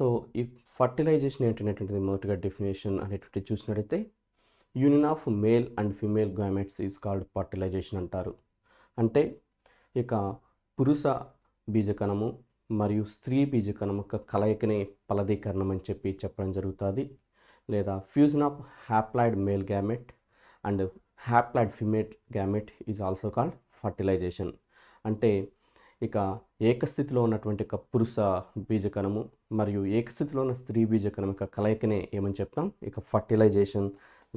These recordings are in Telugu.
సో ఈ ఫర్టిలైజేషన్ ఏంటనేటువంటిది మొదటిగా డెఫినేషన్ అనేటువంటి చూసినట్టయితే union of male and female gametes is called fertilization అంటారు అంటే ఇక పురుష బీజకణము మరియు స్త్రీ బీజకణం యొక్క కలయికనే ఫలదీకరణం అని చెప్పి చెప్పడం జరుగుతుంది లేదా fusion of haploid male gamete and haploid female gamete is also called fertilization అంటే ఇక ఏకస్థితిలో ఉన్నటువంటి ఒక పురుష బీజకణము మరియు ఏకస్థితిలో ఉన్న స్త్రీ బీజ యొక్క కలయికనే ఏమని చెప్తాం ఇక ఫర్టిలైజేషన్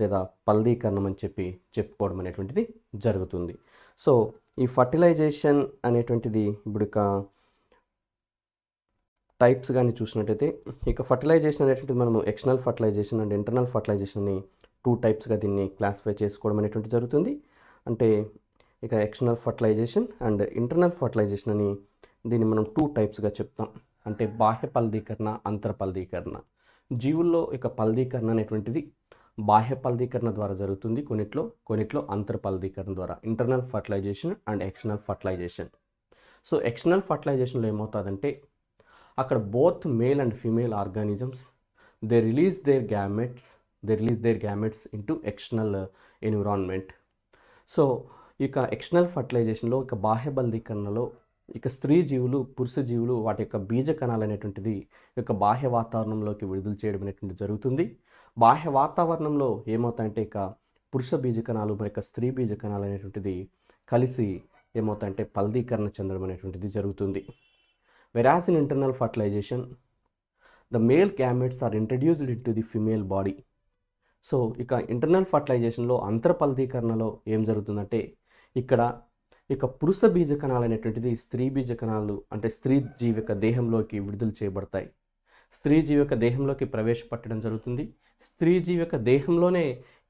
లేదా పల్దీకరణం అని చెప్పి చెప్పుకోవడం అనేటువంటిది జరుగుతుంది సో ఈ ఫర్టిలైజేషన్ అనేటువంటిది ఇప్పుడు ఇక టైప్స్ కానీ చూసినట్టయితే ఇక ఫర్టిలైజేషన్ అనేటువంటిది మనము ఎక్స్టర్నల్ ఫర్టిలైజేషన్ అండ్ ఇంటర్నల్ ఫర్టిలైజేషన్ని టూ టైప్స్గా దీన్ని క్లాసిఫై చేసుకోవడం అనేటువంటి జరుగుతుంది అంటే ఇక external fertilization and internal fertilization అని దీన్ని మనం టూ టైప్స్గా చెప్తాం అంటే బాహ్య ఫలదీకరణ అంతర ఫలదీకరణ జీవుల్లో యొక్క ఫలదీకరణ అనేటువంటిది బాహ్య ఫలదీకరణ ద్వారా జరుగుతుంది కొన్నిట్లో కొన్నిట్లో అంతర ఫలదీకరణ ద్వారా internal fertilization and external fertilization so external ఫర్టిలైజేషన్లో ఏమవుతుందంటే అక్కడ both male and female organisms they release their gametes they release their gametes into external environment so ఇక ఎక్స్టర్నల్ ఫర్టిలైజేషన్లో ఇక బాహ్య బలదీకరణలో ఇక స్త్రీ జీవులు పురుష జీవులు వాటి యొక్క బీజ కణాలు అనేటువంటిది యొక్క బాహ్య వాతావరణంలోకి విడుదల చేయడం అనేటువంటిది జరుగుతుంది బాహ్య వాతావరణంలో ఏమవుతాయంటే ఇక పురుష బీజ కణాలు మరి స్త్రీ బీజ కణాలు అనేటువంటిది కలిసి ఏమవుతాయంటే ఫలదీకరణ చెందడం అనేటువంటిది జరుగుతుంది whereas in internal fertilization the male gametes are introduced in to the female body so ఇక ఇంటర్నల్ ఫర్టిలైజేషన్లో అంతర్ఫలదీకరణలో ఏం జరుగుతుందంటే ఇక్కడ ఇక పురుష బీజ కణాలు అనేటువంటిది స్త్రీ బీజ కణాలు అంటే స్త్రీ జీవిక దేహంలోకి విడుదల చేయబడతాయి స్త్రీ జీవిక దేహంలోకి ప్రవేశపెట్టడం జరుగుతుంది స్త్రీ జీవిక దేహంలోనే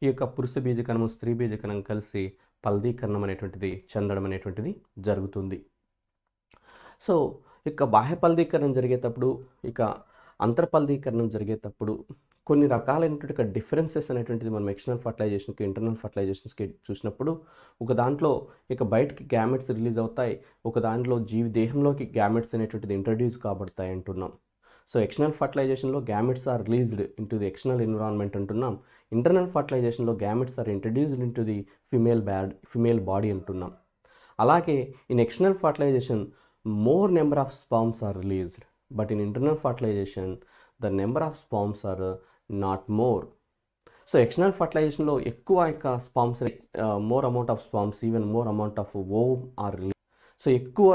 ఈ యొక్క పురుష బీజ కణము స్త్రీ బీజ కణం కలిసి ఫలదీకరణం అనేటువంటిది చెందడం అనేటువంటిది జరుగుతుంది సో ఇక బాహ్య ఫలదీకరణం జరిగేటప్పుడు ఇక అంతర్ఫలదీకరణం జరిగేటప్పుడు కొన్ని రకాలైనటువంటి డిఫరెన్సెస్ అనేటువంటిది మనం ఎక్స్టర్నల్ ఫర్టిలైజేషన్కి ఇంటర్నల్ ఫర్టిలైజేషన్స్కి చూసినప్పుడు ఒక దాంట్లో ఇక బయటకి గ్యామెట్స్ రిలీజ్ అవుతాయి ఒక దాంట్లో జీవి దేహంలోకి గ్యామెట్స్ అనేటువంటిది ఇంట్రడ్యూస్ కాబడతాయి అంటున్నాం సో ఎక్స్టర్నల్ ఫర్టిలైజేషన్లో gametes are released into the external environment అంటున్నాం ఇంటర్నల్ ఫర్టిలైజేషన్లో gametes are introduced into the female bad female body అంటున్నాం అలాగే in external fertilization more number of sperms are released but in internal fertilization the number of sperms are not more so external ఫర్టిలైజేషన్లో ఎక్కువ యొక్క sperms more amount of sperms even more amount of ovum are so ఎక్కువ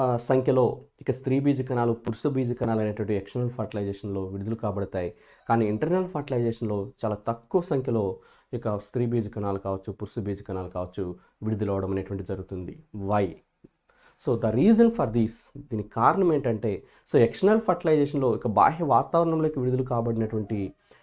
uh, సంఖ్యలో ఇక స్త్రీ బీజ కణాలు పురుష బీజ కణాలు అనేటువంటి ఎక్స్టర్నల్ ఫర్టిలైజేషన్లో విడుదల కాబడతాయి కానీ ఇంటర్నల్ ఫర్టిలైజేషన్లో చాలా తక్కువ సంఖ్యలో ఇక స్త్రీ బీజ కణాలు కావచ్చు పురుష బీజ కణాలు కావచ్చు విడుదలవడం అనేటువంటి జరుగుతుంది why so the reason for these దీనికి కారణం ఏంటంటే సో ఎక్స్టర్నల్ ఫర్టిలైజేషన్లో ఇక బాహ్య వాతావరణంలోకి విడుదల కాబడినటువంటి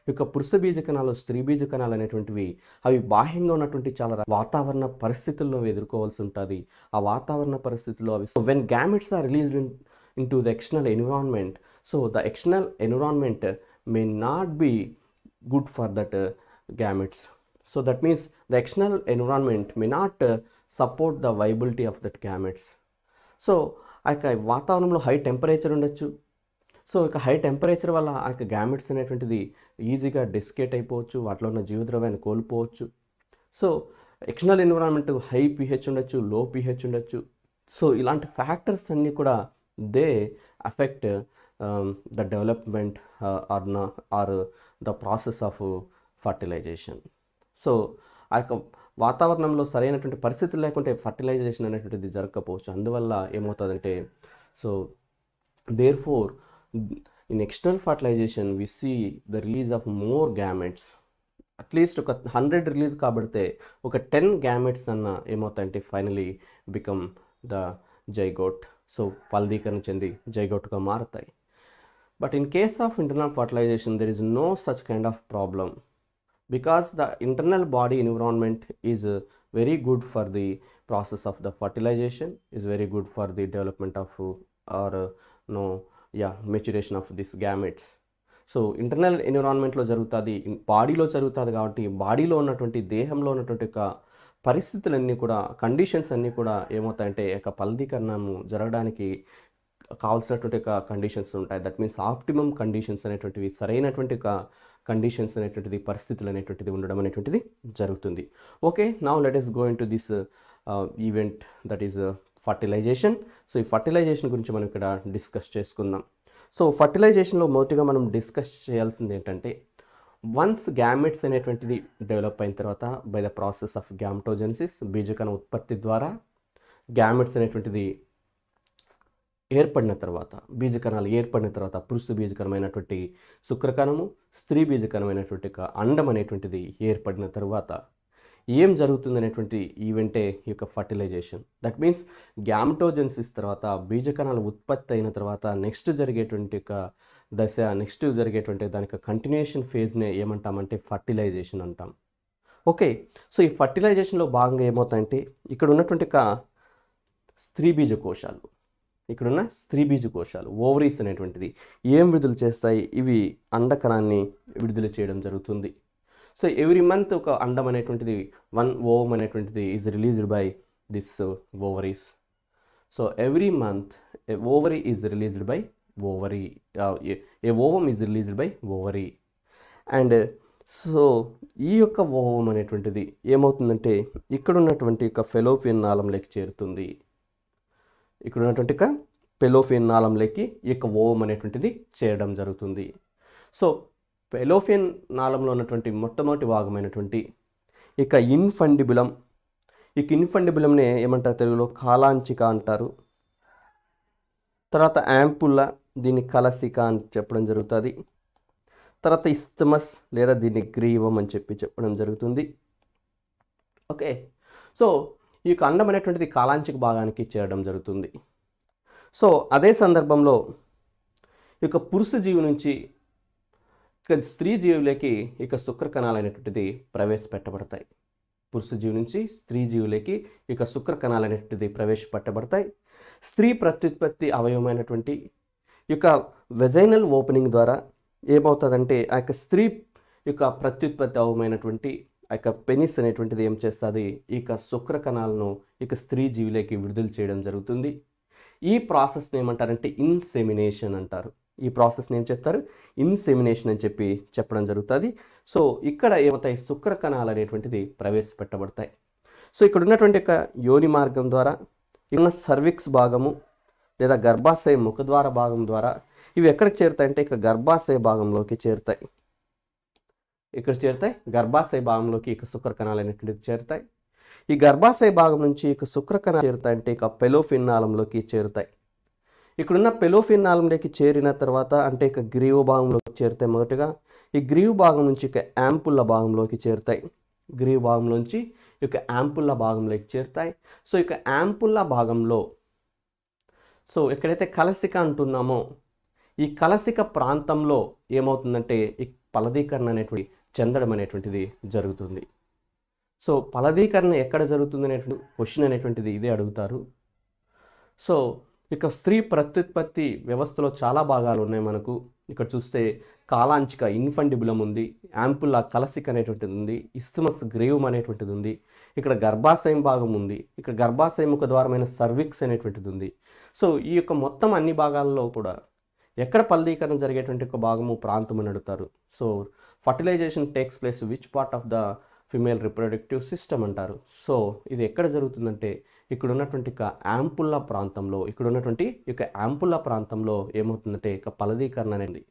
యొక్క పురుష బీజ కణాలు స్త్రీ బీజ కణాలు అనేటువంటివి అవి బాహ్యంగా ఉన్నటువంటి చాలా వాతావరణ పరిస్థితుల్లో ఎదుర్కోవాల్సి ఉంటుంది ఆ వాతావరణ పరిస్థితుల్లో అవి so when gametes are release in in to the external environment so the external environment may not be good for that gametes so that means the external environment may not support the viability of that gametes so ఆ యొక్క వాతావరణంలో హై టెంపరేచర్ ఉండొచ్చు సో ఇక హై టెంపరేచర్ వల్ల ఆ యొక్క గ్యామెట్స్ అనేటువంటిది ఈజీగా డిస్కేట్ అయిపోవచ్చు వాటిలో ఉన్న జీవద్రవాన్ని కోల్పోవచ్చు so external environment high pH ఉండొచ్చు లో పిహెచ్ ఉండొచ్చు సో ఇలాంటి ఫ్యాక్టర్స్ అన్నీ కూడా they affect the development or or the process of fertilization so ఆ యొక్క వాతావరణంలో సరైనటువంటి పరిస్థితులు లేకుంటే ఫర్టిలైజేషన్ అనేటువంటిది జరగకపోవచ్చు అందువల్ల ఏమవుతుందంటే so therefore in external fertilization we see the release of more gametes at least ఒక హండ్రెడ్ రిలీజ్ కాబడితే ఒక టెన్ గ్యామెట్స్ అన్న ఏమవుతాయంటే finally become the zygote so ఫలదీకరణ చెంది జైగోట్గా మారుతాయి but in case of internal fertilization there is no such kind of problem because the internal body environment is very good for the process of the fertilization fertilization very good for the development of are no yeah maturation of this maturation so internal ఎన్విరాన్మెంట్లో జరుగుతుంది బాడీలో జరుగుతుంది కాబట్టి బాడీలో ఉన్నటువంటి దేహంలో ఉన్నటువంటి యొక్క పరిస్థితులన్నీ కూడా కండిషన్స్ అన్నీ కూడా ఏమవుతాయంటే యొక్క ఫలదీకరణము జరగడానికి కావాల్సినటువంటి యొక్క కండిషన్స్ ఉంటాయి దట్ మీన్స్ ఆప్టిమమ్ కండిషన్స్ అనేటువంటివి సరైనటువంటి యొక్క కండిషన్స్ అనేటువంటిది పరిస్థితులు అనేటువంటిది ఉండడం అనేటువంటిది జరుగుతుంది okay now let is going to this event that is fertilization so ఈ ఫర్టిలైజేషన్ గురించి మనం ఇక్కడ డిస్కస్ చేసుకుందాం సో ఫర్టిలైజేషన్లో మొదటిగా మనం డిస్కస్ చేయాల్సింది ఏంటంటే వన్స్ గ్యామెట్స్ అనేటువంటిది డెవలప్ అయిన తర్వాత by the process of gametogenesis బీజకణ ఉత్పత్తి ద్వారా గ్యామెట్స్ అనేటువంటిది ఏర్పడిన తర్వాత బీజకణాలు ఏర్పడిన తర్వాత పురుష బీజకరమైనటువంటి శుక్రకణము స్త్రీ బీజకరమైనటువంటి అండం అనేటువంటిది ఏర్పడిన తర్వాత ఏం జరుగుతుంది అనేటువంటి ఈవెంటే ఈ యొక్క ఫర్టిలైజేషన్ దట్ మీన్స్ గ్యామటోజెన్సిస్ తర్వాత బీజకణాలు ఉత్పత్తి అయిన తర్వాత నెక్స్ట్ జరిగేటువంటి యొక్క దశ నెక్స్ట్ జరిగేటువంటి దాని యొక్క కంటిన్యూషన్ ఫేజ్నే ఏమంటామంటే ఫర్టిలైజేషన్ అంటాం ఓకే సో ఈ ఫర్టిలైజేషన్లో భాగంగా ఏమవుతాయంటే ఇక్కడ ఉన్నటువంటి స్త్రీ బీజ కోశాలు ఇక్కడున్న స్త్రీ బీజ కోశాలు ఓవరీస్ అనేటువంటిది ఏం విడుదల చేస్తాయి ఇవి అండకణాన్ని విడుదల చేయడం జరుగుతుంది సో ఎవ్రీ మంత్ ఒక అండం అనేటువంటిది వన్ ఓవం అనేటువంటిది is released by this ovaries so every month ovary is released by ovary a ovum is released by ovary and so ఈ యొక్క ఓవం అనేటువంటిది ఏమవుతుందంటే ఇక్కడ ఉన్నటువంటి యొక్క ఫెలోపియన్ నాళంలోకి చేరుతుంది ఇక్కడ ఉన్నటువంటి పెలోఫియన్ నాళంలోకి ఈ యొక్క ఓవం అనేటువంటిది చేయడం జరుగుతుంది సో పెలోఫియన్ నాళంలో ఉన్నటువంటి మొట్టమొదటి భాగమైనటువంటి ఇక ఇన్ఫండిబులం ఇక ఇన్ఫండిబులంనే ఏమంటారు తెలుగులో కాలాంచిక అంటారు తర్వాత యాంపుల్లా దీన్ని కలసిక అని చెప్పడం జరుగుతుంది తర్వాత ఇస్తమస్ లేదా దీన్ని గ్రీవం అని చెప్పి చెప్పడం జరుగుతుంది ఓకే సో ఈ యొక్క అండం అనేటువంటిది కాలాంచిక భాగానికి చేరడం జరుగుతుంది సో అదే సందర్భంలో ఈ యొక్క పురుష జీవి నుంచి ఇక స్త్రీ జీవులకి ఇక శుక్రకణాలు అనేటువంటిది ప్రవేశపెట్టబడతాయి పురుష జీవి నుంచి స్త్రీ జీవులకి ఇక శుక్రకణాలు అనేటువంటిది ప్రవేశపెట్టబడతాయి స్త్రీ ప్రత్యుత్పత్తి అవయవమైనటువంటి యొక్క వెజైనల్ ఓపెనింగ్ ద్వారా ఏమవుతుందంటే ఆ యొక్క స్త్రీ యొక్క ప్రత్యుత్పత్తి అవమైనటువంటి ఇక యొక్క పెనిస్ అనేటువంటిది ఏం చేస్తుంది ఇక శుక్ర కణాలను ఇక స్త్రీ జీవులకి విడుదల చేయడం జరుగుతుంది ఈ ప్రాసెస్ని ఏమంటారంటే ఇన్సెమినేషన్ అంటారు ఈ ప్రాసెస్ని ఏం చెప్తారు ఇన్సెమినేషన్ అని చెప్పి చెప్పడం జరుగుతుంది సో ఇక్కడ ఏమవుతాయి శుక్ర కణాలు అనేటువంటిది ప్రవేశపెట్టబడతాయి సో ఇక్కడ ఉన్నటువంటి యొక్క యోని మార్గం ద్వారా ఇక్కడ సర్విక్స్ భాగము లేదా గర్భాశయ ముఖద్వార భాగం ద్వారా ఇవి ఎక్కడికి చేరుతాయంటే ఇక గర్భాశయ భాగంలోకి చేరుతాయి ఇక్కడ చేరుతాయి గర్భాశయ భాగంలోకి ఇక శుక్రకణాలు అనేటువంటివి చేరుతాయి ఈ గర్భాశయ భాగం నుంచి ఇక శుక్రకణాలు అంటే ఇక పెలోఫిన్నాలంలోకి చేరుతాయి ఇక్కడున్న పెలోఫిన్నాలంలోకి చేరిన తర్వాత అంటే ఇక గ్రీవ భాగంలోకి చేరుతాయి మొదటగా ఈ గ్రీవ భాగం నుంచి ఇక యాంపుల్ల భాగంలోకి చేరుతాయి గ్రీవ భాగం నుంచి ఇక యాంపుల్ల భాగంలోకి చేరుతాయి సో ఇక యాంపుల్ల భాగంలో సో ఎక్కడైతే కలసిక అంటున్నామో ఈ కలసిక ప్రాంతంలో ఏమవుతుందంటే ఈ ఫలదీకరణ అనేటువంటి చెందడం అనేటువంటిది జరుగుతుంది సో ఫలదీకరణ ఎక్కడ జరుగుతుంది అనేటువంటి క్వశ్చన్ అనేటువంటిది ఇదే అడుగుతారు సో ఇక స్త్రీ ప్రత్యుత్పత్తి వ్యవస్థలో చాలా భాగాలు ఉన్నాయి మనకు ఇక్కడ చూస్తే కాలాంచిక ఇన్ఫండిబులం ఉంది యాంపుల్లా కలసిక్ అనేటువంటిది ఉంది ఇస్తుమస్ గ్రేవ్ అనేటువంటిది ఉంది ఇక్కడ గర్భాశయం భాగం ఉంది ఇక్కడ గర్భాశయం ఒక ద్వారమైన సర్విక్స్ అనేటువంటిది ఉంది సో ఈ యొక్క మొత్తం అన్ని భాగాల్లో కూడా ఎక్కడ ఫలదీకరణ జరిగేటువంటి ఒక భాగము ప్రాంతం అని అడుగుతారు so fertilization takes place which part of the female reproductive system అంటారు సో ఇది ఎక్కడ జరుగుతుందంటే ఇక్కడ ఉన్నటువంటి ఒక యాంపుల్ల ప్రాంతంలో ఇక్కడ ఉన్నటువంటి యొక్క యాంపుల్ల ప్రాంతంలో ఏమవుతుందంటే ఇక ఫలదీకరణ అనేది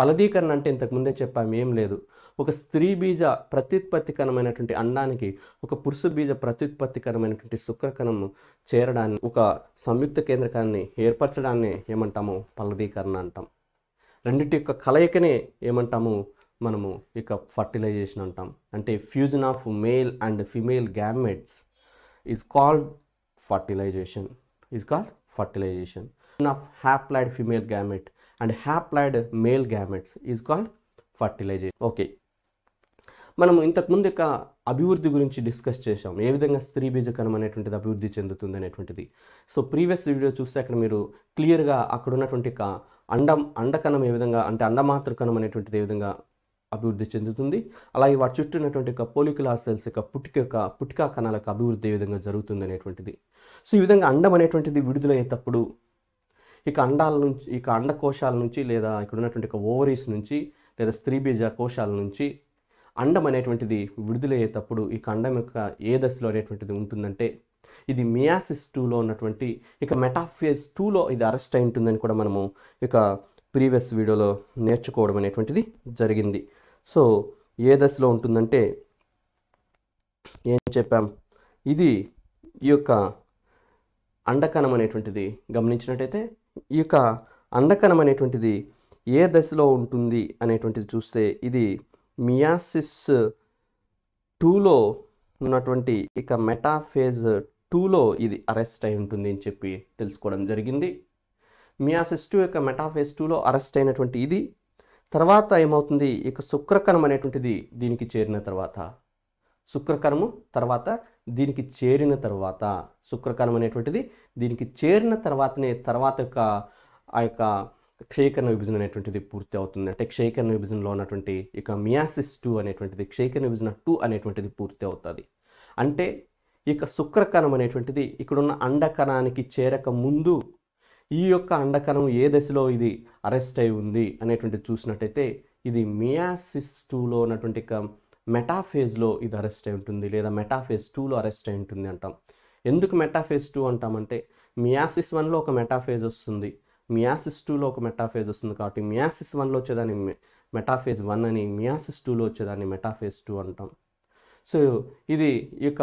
పలదీకరణ అంటే ఇంతకుముందే చెప్పాము ఏం లేదు ఒక స్త్రీ బీజ ప్రత్యుత్పత్తికరమైనటువంటి అండానికి ఒక పురుష బీజ ప్రత్యుత్పత్తికరమైనటువంటి శుక్రకణం చేరడాన్ని ఒక సంయుక్త కేంద్రకాన్ని ఏర్పరచడాన్ని ఏమంటాము ఫలదీకరణ అంటాం రెండింటి యొక్క కలయికనే ఏమంటాము మనము ఇక ఫర్టిలైజేషన్ అంటాం అంటే fusion of male and female gametes is called fertilization is called fertilization of haploid female gamete and haploid male gametes is called fertilization okay మనం ఇంతకుముందు యొక్క అభివృద్ధి గురించి డిస్కస్ చేసాం ఏ విధంగా స్త్రీ బీజకణం అనేటువంటిది అభివృద్ధి చెందుతుంది అనేటువంటిది సో ప్రీవియస్ వీడియో చూస్తే అక్కడ మీరు క్లియర్గా అక్కడ ఉన్నటువంటి అండం అండకణం ఏ విధంగా అంటే అండమాతృకణం అనేటువంటిది ఏ విధంగా అభివృద్ధి చెందుతుంది అలాగే వాటి చుట్టూ ఉన్నటువంటి యొక్క పోలికులార్ సెల్స్ యొక్క పుట్టిక యొక్క పుట్టికా కణాల యొక్క అభివృద్ధి ఏ విధంగా జరుగుతుంది అనేటువంటిది సో ఈ విధంగా అండం అనేటువంటిది విడుదలయ్యేటప్పుడు ఇక అండాల నుంచి ఇక అండకోశాల నుంచి లేదా ఇక్కడ ఉన్నటువంటి ఓవరీస్ నుంచి లేదా స్త్రీ బీజ కోశాల నుంచి అండం అనేటువంటిది విడుదలయ్యేటప్పుడు ఈ అండం యొక్క ఏ దశలో అనేటువంటిది ఉంటుందంటే ఇది మియాసిస్ టూలో ఉన్నటువంటి ఇక మెటాఫియస్ టూలో ఇది అరెస్ట్ అయి ఉంటుందని కూడా మనము ఇక ప్రీవియస్ వీడియోలో నేర్చుకోవడం అనేటువంటిది జరిగింది సో ఏ దశలో ఉంటుందంటే ఏం చెప్పాం ఇది ఈ యొక్క అండకణం అనేటువంటిది గమనించినట్టయితే ఈ యొక్క అండకణం అనేటువంటిది ఏ దశలో ఉంటుంది అనేటువంటిది చూస్తే ఇది మియాసిస్ టూలో ఉన్నటువంటి ఇక మెటాఫేజ్ టూలో ఇది అరెస్ట్ అయి ఉంటుంది అని చెప్పి తెలుసుకోవడం జరిగింది మియాసిస్ టూ యొక్క మెటాఫేజ్ టూలో అరెస్ట్ అయినటువంటి ఇది తర్వాత ఏమవుతుంది ఇక శుక్రకరం అనేటువంటిది దీనికి చేరిన తర్వాత శుక్రకరము తర్వాత దీనికి చేరిన తర్వాత శుక్రకరం అనేటువంటిది దీనికి చేరిన తర్వాతనే తర్వాత యొక్క ఆ యొక్క క్షయకరణ విభజన అనేటువంటిది పూర్తి అవుతుంది అంటే క్షయకరణ విభజనలో ఉన్నటువంటి ఇక మియాసిస్ టూ అనేటువంటిది క్షయకరణ విభజన టూ అనేటువంటిది పూర్తి అవుతుంది అంటే ఇక శుక్రకణం అనేటువంటిది ఇక్కడున్న అండకణానికి చేరక ముందు ఈ యొక్క అండకరం ఏ దశలో ఇది అరెస్ట్ అయి ఉంది అనేటువంటి చూసినట్టయితే ఇది మియాసిస్ టూలో ఉన్నటువంటి మెటాఫేజ్లో ఇది అరెస్ట్ అయి ఉంటుంది లేదా మెటాఫేజ్ టూలో అరెస్ట్ అయి ఉంటుంది అంటాం ఎందుకు మెటాఫేజ్ టూ అంటామంటే మియాసిస్ వన్లో ఒక మెటాఫేజ్ వస్తుంది మియాసిస్ టూలో ఒక మెటాఫేజ్ వస్తుంది కాబట్టి మియాసిస్ వన్లో వచ్చేదాన్ని మెటాఫేజ్ వన్ అని మియాసిస్ టూలో వచ్చేదాన్ని మెటాఫేజ్ టూ అంటాం సో ఇది ఈ యొక్క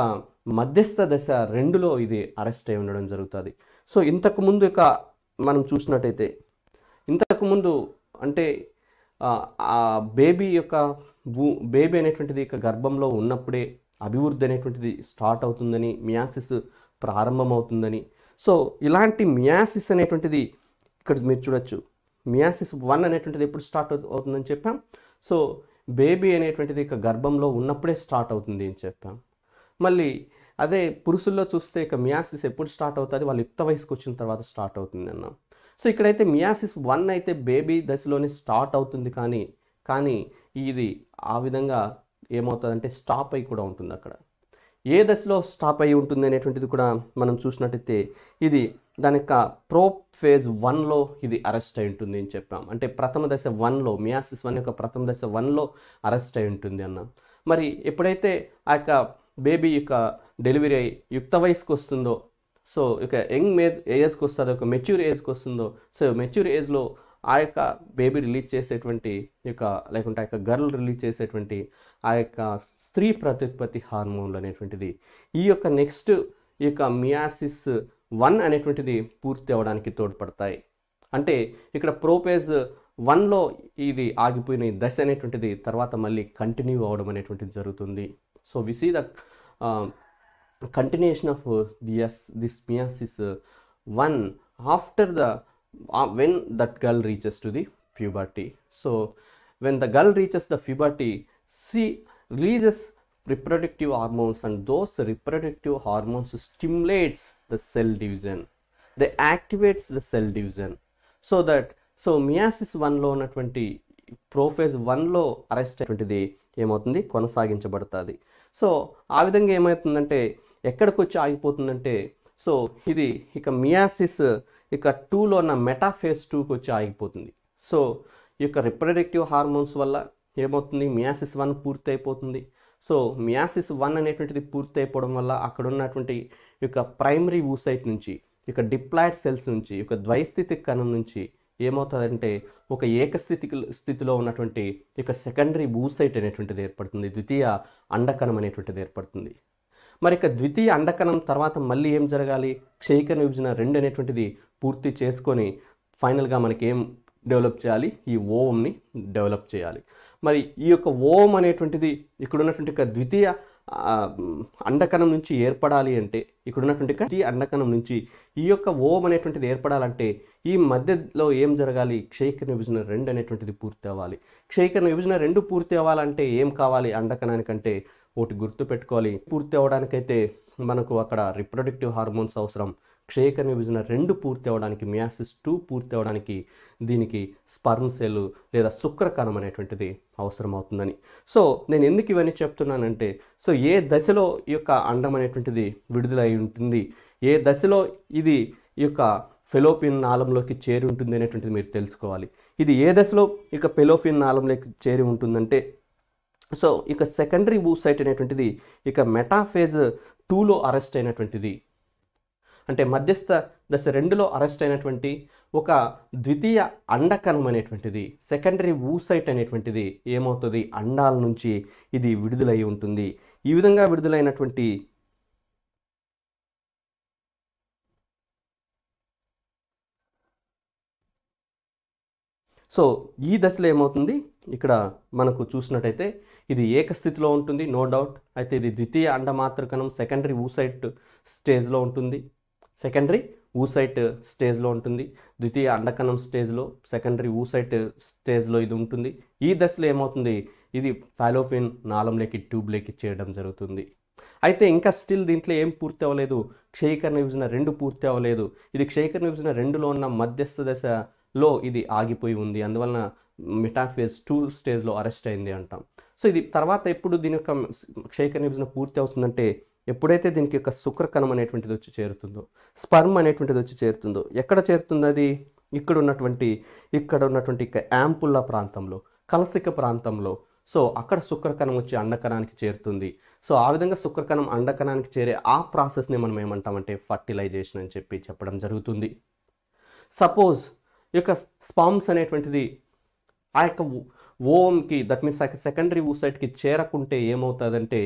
మధ్యస్థ దశ రెండులో ఇది అరెస్ట్ అయి ఉండడం జరుగుతుంది సో ఇంతకుముందు యొక్క మనం చూసినట్టయితే ఇంతకుముందు అంటే ఆ బేబీ యొక్క భూ బేబీ అనేటువంటిది గర్భంలో ఉన్నప్పుడే అభివృద్ధి అనేటువంటిది స్టార్ట్ అవుతుందని మియాసిస్ ప్రారంభమవుతుందని సో ఇలాంటి మియాసిస్ అనేటువంటిది ఇక్కడ మీరు చూడొచ్చు మియాసిస్ వన్ అనేటువంటిది ఎప్పుడు స్టార్ట్ అవుతుందని చెప్పాం సో బేబీ అనేటువంటిది ఇక గర్భంలో ఉన్నప్పుడే స్టార్ట్ అవుతుంది అని చెప్పాం మళ్ళీ అదే పురుషుల్లో చూస్తే ఇక మియాసిస్ ఎప్పుడు స్టార్ట్ అవుతుంది వాళ్ళు యుక్త వయసుకు వచ్చిన తర్వాత స్టార్ట్ అవుతుంది అన్న సో ఇక్కడైతే మియాసిస్ వన్ అయితే బేబీ దశలోనే స్టార్ట్ అవుతుంది కానీ కానీ ఇది ఆ విధంగా ఏమవుతుందంటే స్టాప్ అయి కూడా ఉంటుంది అక్కడ ఏ దశలో స్టాప్ అయి ఉంటుంది అనేటువంటిది కూడా మనం చూసినట్టయితే ఇది దాని యొక్క ప్రోప్ ఫేజ్ వన్లో ఇది అరెస్ట్ అయి ఉంటుంది అని చెప్పాం అంటే ప్రథమ దశ వన్లో మియాసిస్ వన్ యొక్క ప్రథమ దశ వన్లో అరెస్ట్ అయి ఉంటుంది అన్న మరి ఎప్పుడైతే ఆ యొక్క బేబీ యొక్క డెలివరీ అయ్యి యుక్త వయసుకు వస్తుందో సో ఇక యంగ్ ఏజ్ ఏజ్కి వస్తుందో ఒక మెచ్యూర్ ఏజ్కి వస్తుందో సో మెచ్యూర్ ఏజ్లో ఆ యొక్క బేబీ రిలీజ్ చేసేటువంటి యొక్క లేకుంటే ఆ యొక్క గర్ల్ రిలీజ్ చేసేటువంటి ఆ యొక్క స్త్రీ ప్రత్యుత్పత్తి హార్మోన్లు అనేటువంటిది ఈ యొక్క నెక్స్ట్ ఈ యొక్క మియాసిస్ వన్ అనేటువంటిది పూర్తి అవడానికి తోడ్పడతాయి అంటే ఇక్కడ ప్రోపేజ్ వన్లో ఇది ఆగిపోయిన దశ అనేటువంటిది తర్వాత మళ్ళీ కంటిన్యూ అవడం అనేటువంటిది జరుగుతుంది so we see the Um, continuation of uh, this, uh, this meiosis uh, 1 after the uh, when that girl reaches to the puberty. So, when the girl reaches the puberty, she releases reproductive hormones and those reproductive hormones stimulates the cell division. They activates the cell division so that so meiosis 1 low at 20 prophase 1 low arrested 20 the ఏమవుతుంది కొనసాగించబడుతుంది సో ఆ విధంగా ఏమవుతుందంటే ఎక్కడికి వచ్చి ఆగిపోతుందంటే సో ఇది ఇక మియాసిస్ ఇక టూలో ఉన్న మెటాఫేస్ టూకి వచ్చి ఆగిపోతుంది సో ఈ యొక్క రిప్రొడక్టివ్ హార్మోన్స్ వల్ల ఏమవుతుంది మియాసిస్ వన్ పూర్తి అయిపోతుంది సో మియాసిస్ వన్ అనేటువంటిది పూర్తి అయిపోవడం వల్ల అక్కడ ఉన్నటువంటి యొక్క ప్రైమరీ ఊసైట్ నుంచి యొక్క డిప్లాయిడ్ సెల్స్ నుంచి యొక్క ద్వైస్థితి కణం నుంచి ఏమవుతుందంటే ఒక ఏకస్థితి స్థితిలో ఉన్నటువంటి ఇక సెకండరీ బూసైట్ అనేటువంటిది ఏర్పడుతుంది ద్వితీయ అండకణం అనేటువంటిది ఏర్పడుతుంది మరి ఇక ద్వితీయ అండకణం తర్వాత మళ్ళీ ఏం జరగాలి క్షయికణ విభజన రెండు అనేటువంటిది పూర్తి చేసుకొని ఫైనల్గా మనకి ఏం డెవలప్ చేయాలి ఈ ఓంని డెవలప్ చేయాలి మరి ఈ యొక్క ఓం అనేటువంటిది ఇక్కడ ఉన్నటువంటి ద్వితీయ అండకణం నుంచి ఏర్పడాలి అంటే ఇక్కడ ఉన్నటువంటి ప్రతి అండకణం నుంచి ఈ యొక్క ఓం అనేటువంటిది ఏర్పడాలంటే ఈ మధ్యలో ఏం జరగాలి క్షయకరణ విభజన రెండు అనేటువంటిది పూర్తి అవ్వాలి క్షయకరణ విభజన రెండు పూర్తి అవ్వాలంటే ఏం కావాలి అండకణానికంటే ఒకటి గుర్తు పెట్టుకోవాలి పూర్తి అవ్వడానికైతే మనకు అక్కడ రిప్రొడక్టివ్ హార్మోన్స్ అవసరం క్షేయకణ విభజన రెండు పూర్తి అవడానికి మియాసిస్ టూ పూర్తి అవడానికి దీనికి స్పర్మ్ సెల్ లేదా శుక్రకణం అనేటువంటిది అవసరమవుతుందని సో నేను ఎందుకు ఇవన్నీ చెప్తున్నానంటే సో ఏ దశలో ఈ యొక్క అండం అనేటువంటిది విడుదలై ఉంటుంది ఏ దశలో ఇది ఈ యొక్క ఫెలోపిన్ నాళంలోకి చేరి ఉంటుంది అనేటువంటిది మీరు తెలుసుకోవాలి ఇది ఏ దశలో ఇక పెలోఫిన్ నాళంలోకి చేరి ఉంటుందంటే సో ఇక సెకండరీ బూసైట్ అనేటువంటిది ఇక మెటాఫేజ్ టూలో అరెస్ట్ అయినటువంటిది అంటే మధ్యస్థ దశ రెండులో అరెస్ట్ అయినటువంటి ఒక ద్వితీయ అండకణం అనేటువంటిది సెకండరీ ఊసైట్ అనేటువంటిది ఏమవుతుంది అండాల నుంచి ఇది విడుదలై ఉంటుంది ఈ విధంగా విడుదలైనటువంటి సో ఈ దశలో ఏమవుతుంది ఇక్కడ మనకు చూసినట్టయితే ఇది ఏకస్థితిలో ఉంటుంది నో డౌట్ అయితే ఇది ద్వితీయ అండ మాతృకణం సెకండరీ ఊసైట్ స్టేజ్లో ఉంటుంది సెకండరీ ఊసైట్ స్టేజ్లో ఉంటుంది ద్వితీయ అండకణం స్టేజ్లో సెకండరీ ఊసైట్ స్టేజ్లో ఇది ఉంటుంది ఈ దశలో ఏమవుతుంది ఇది ఫాలోఫిన్ నాళంలోకి ట్యూబ్లోకి చేయడం జరుగుతుంది అయితే ఇంకా స్టిల్ దీంట్లో ఏం పూర్తి అవ్వలేదు క్షయీకరణ విభజన రెండు పూర్తి అవ్వలేదు ఇది క్షయీకరణ విభజన రెండులో ఉన్న మధ్యస్థ దశలో ఇది ఆగిపోయి ఉంది అందువలన మిటాఫేజ్ టూ స్టేజ్లో అరెస్ట్ అయింది అంటాం సో ఇది తర్వాత ఎప్పుడు దీని యొక్క క్షయీకరణ విభజన పూర్తి అవుతుందంటే ఎప్పుడైతే దీనికి యొక్క శుక్రకణం అనేటువంటిది వచ్చి చేరుతుందో స్పర్మ్ అనేటువంటిది వచ్చి చేరుతుందో ఎక్కడ చేరుతుంది అది ఇక్కడ ఉన్నటువంటి ఇక్కడ ఉన్నటువంటి యాంపుల్లా ప్రాంతంలో కలసిక ప్రాంతంలో సో అక్కడ శుక్రకణం వచ్చి అండకణానికి చేరుతుంది సో ఆ విధంగా శుక్రకణం అండకణానికి చేరే ఆ ప్రాసెస్ని మనం ఏమంటామంటే ఫర్టిలైజేషన్ అని చెప్పి చెప్పడం జరుగుతుంది సపోజ్ ఈ యొక్క స్పామ్స్ అనేటువంటిది ఆ యొక్క ఓంకి దట్ మీన్స్ సెకండరీ ఊసైట్కి చేరకుంటే ఏమవుతుందంటే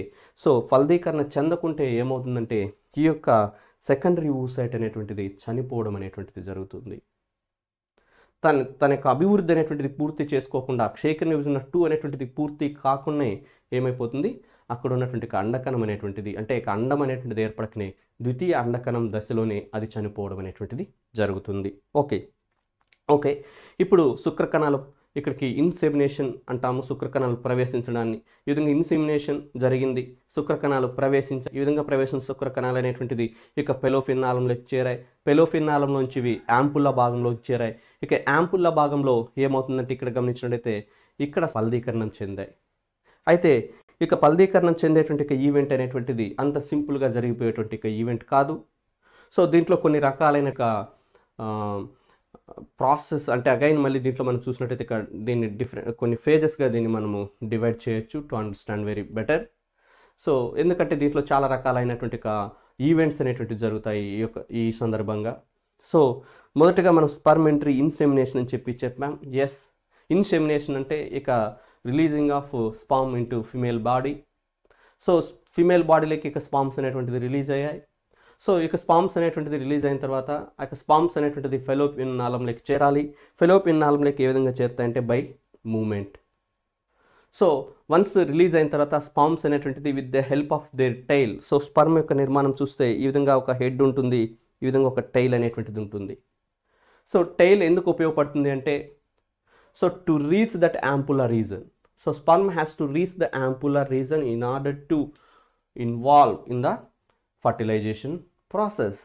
సో ఫలదీకరణ చెందకుంటే ఏమవుతుందంటే ఈ యొక్క సెకండరీ ఊసైట్ అనేటువంటిది చనిపోవడం అనేటువంటిది జరుగుతుంది తన తన యొక్క అభివృద్ధి అనేటువంటిది పూర్తి చేసుకోకుండా క్షేకర్ విభజన టూ అనేటువంటిది పూర్తి కాకుండా ఏమైపోతుంది అక్కడ ఉన్నటువంటి అండకణం అనేటువంటిది అంటే అండం అనేటువంటిది ఏర్పడకనే ద్వితీయ అండకణం దశలోనే అది చనిపోవడం అనేటువంటిది జరుగుతుంది ఓకే ఓకే ఇప్పుడు శుక్రకణాలు ఇక్కడికి ఇన్సెమినేషన్ అంటాము శుక్రకణాలు ప్రవేశించడాన్ని ఈ విధంగా ఇన్సెమినేషన్ జరిగింది శుక్రకణాలు ప్రవేశించ ఈ విధంగా ప్రవేశించిన శుక్రకణాలు అనేటువంటిది ఇక పెలోఫిన్నాలంలో చేరాయి పెలోఫిన్నాలంలోంచి ఇవి యాంపుల్ల భాగంలో చేరాయి ఇక యాంపుల్ల భాగంలో ఏమవుతుందంటే ఇక్కడ గమనించినట్టయితే ఇక్కడ ఫలదీకరణం చెందాయి అయితే ఇక ఫలదీకరణం చెందేటువంటి ఈవెంట్ అనేటువంటిది అంత సింపుల్గా జరిగిపోయేటువంటి ఈవెంట్ కాదు సో దీంట్లో కొన్ని రకాలైన ప్రాసెస్ అంటే అగైన్ మళ్ళీ దీంట్లో మనం చూసినట్టయితే ఇక్కడ దీన్ని డిఫరెంట్ కొన్ని ఫేజెస్గా దీన్ని మనము డివైడ్ చేయొచ్చు to understand very better so ఎందుకంటే దీంట్లో చాలా రకాలైనటువంటి ఈవెంట్స్ అనేటువంటి జరుగుతాయి ఈ యొక్క ఈ సందర్భంగా సో మొదటగా మనం స్పర్మెంటరీ ఇన్సెమినేషన్ అని చెప్పి చెప్పాం ఎస్ ఇన్సెమినేషన్ అంటే ఇక releasing of sperm into female body so female బాడీలోకి ఇక స్పామ్స్ అనేటువంటిది రిలీజ్ అయ్యాయి సో ఇక స్పామ్స్ అనేటువంటిది రిలీజ్ అయిన తర్వాత ఆ యొక్క స్పామ్స్ అనేటువంటిది ఫెలోపిన్ నాళంలోకి చేరాలి ఫెలోపిన్ నాళంలోకి ఏ విధంగా చేరుతాయంటే by movement so once release అయిన తర్వాత స్పామ్స్ అనేటువంటిది with the help of their tail so sperm యొక్క నిర్మాణం చూస్తే ఈ విధంగా ఒక హెడ్ ఉంటుంది ఈ విధంగా ఒక టైల్ అనేటువంటిది ఉంటుంది సో టైల్ ఎందుకు ఉపయోగపడుతుంది అంటే so to reach that ampullar region so sperm has to reach the ampullar region in order to involve in the fertilization process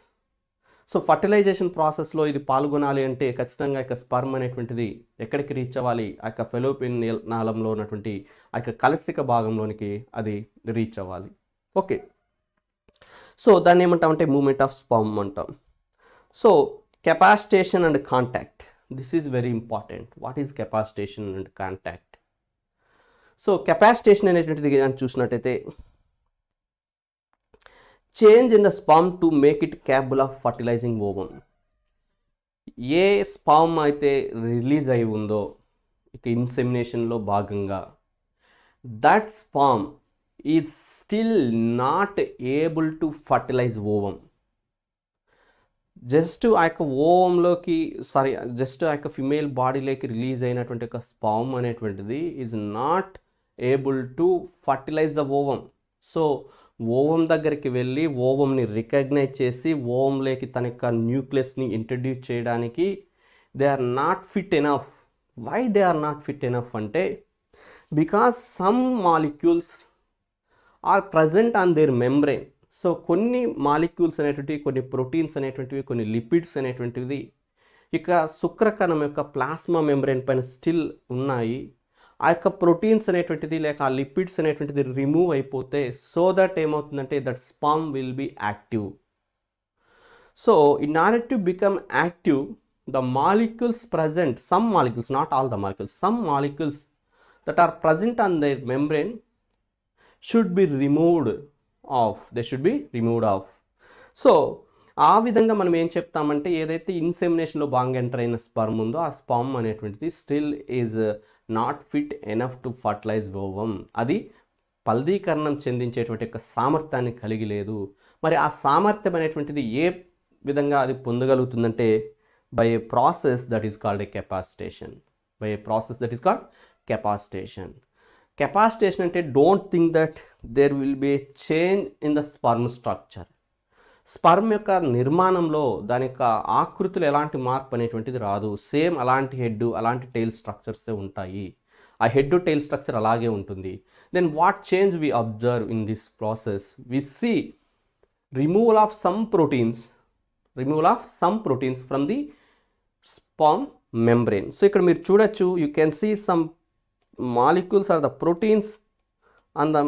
so fertilization ప్రాసెస్లో ఇది పాల్గొనాలి అంటే ఖచ్చితంగా యొక్క స్పర్మ్ అనేటువంటిది ఎక్కడికి రీచ్ అవ్వాలి ఆ యొక్క ఫెలోపిన్ నాళంలో ఉన్నటువంటి ఆ యొక్క కలసిక భాగంలోనికి అది రీచ్ అవ్వాలి ఓకే సో దాన్ని ఏమంటాం అంటే మూమెంట్ ఆఫ్ స్పర్మ్ అంటాం so capacitation and contact this is very important what is capacitation and contact so capacitation అనేటువంటిది చూసినట్టయితే change in the sperm to make it capable of fertilizing ovum ఏ స్పామ్ అయితే రిలీజ్ అయి ఉందో ఇక ఇన్సెమినేషన్లో భాగంగా that sperm is still not able to fertilize ovum just ఆ యొక్క ఓవంలోకి సారీ జస్ట్ ఆ యొక్క ఫిమేల్ బాడీలోకి రిలీజ్ అయినటువంటి ఒక స్పామ్ అనేటువంటిది is not able to fertilize the ovum so ovum దగ్గరికి వెళ్ళి ఓవంని రికగ్నైజ్ చేసి ఓవంలోకి తన యొక్క న్యూక్లియస్ని ఇంట్రడ్యూస్ చేయడానికి they are not fit enough why they are not fit enough అంటే because some molecules are present on their membrane so కొన్ని మాలిక్యూల్స్ అనేటువంటివి కొన్ని ప్రోటీన్స్ అనేటువంటివి కొన్ని లిపిడ్స్ అనేటువంటివి ఇక శుక్రకణం యొక్క ప్లాస్మా మెంబ్రెయిన్ పైన స్టిల్ ఉన్నాయి ఆ యొక్క ప్రోటీన్స్ అనేటువంటిది లేక ఆ లిపిడ్స్ అనేటువంటిది రిమూవ్ అయిపోతే సో దట్ ఏమవుతుందంటే that sperm will be active so in order to become active the molecules present some molecules not all the molecules some molecules that are present on their membrane should be removed off they should be removed off so ఆ విధంగా మనం ఏం చెప్తామంటే ఏదైతే ఇన్సెమినేషన్లో బాగా ఎంటర్ అయిన స్పర్మ్ ఉందో ఆ స్పామ్ అనేటువంటిది still is not fit enough to fertilize ovum అది ఫలదీకరణం చెందించేటువంటి యొక్క సామర్థ్యాన్ని కలిగి లేదు మరి ఆ సామర్థ్యం అనేటువంటిది ఏ విధంగా అది పొందగలుగుతుందంటే by a process that is called a capacitation by a process that is called capacitation capacitation అంటే don't think that there will be change in the sperm structure sperm యొక్క నిర్మాణంలో దాని యొక్క ఆకృతులు ఎలాంటి మార్పు అనేటువంటిది రాదు సేమ్ అలాంటి హెడ్ అలాంటి టైల్ స్ట్రక్చర్సే ఉంటాయి ఆ హెడ్ టెయిల్ స్ట్రక్చర్ అలాగే ఉంటుంది then what change we observe in this process we see removal of some proteins removal of some proteins from the sperm membrane so ఇక్కడ మీరు చూడొచ్చు you can see some molecules are the proteins and the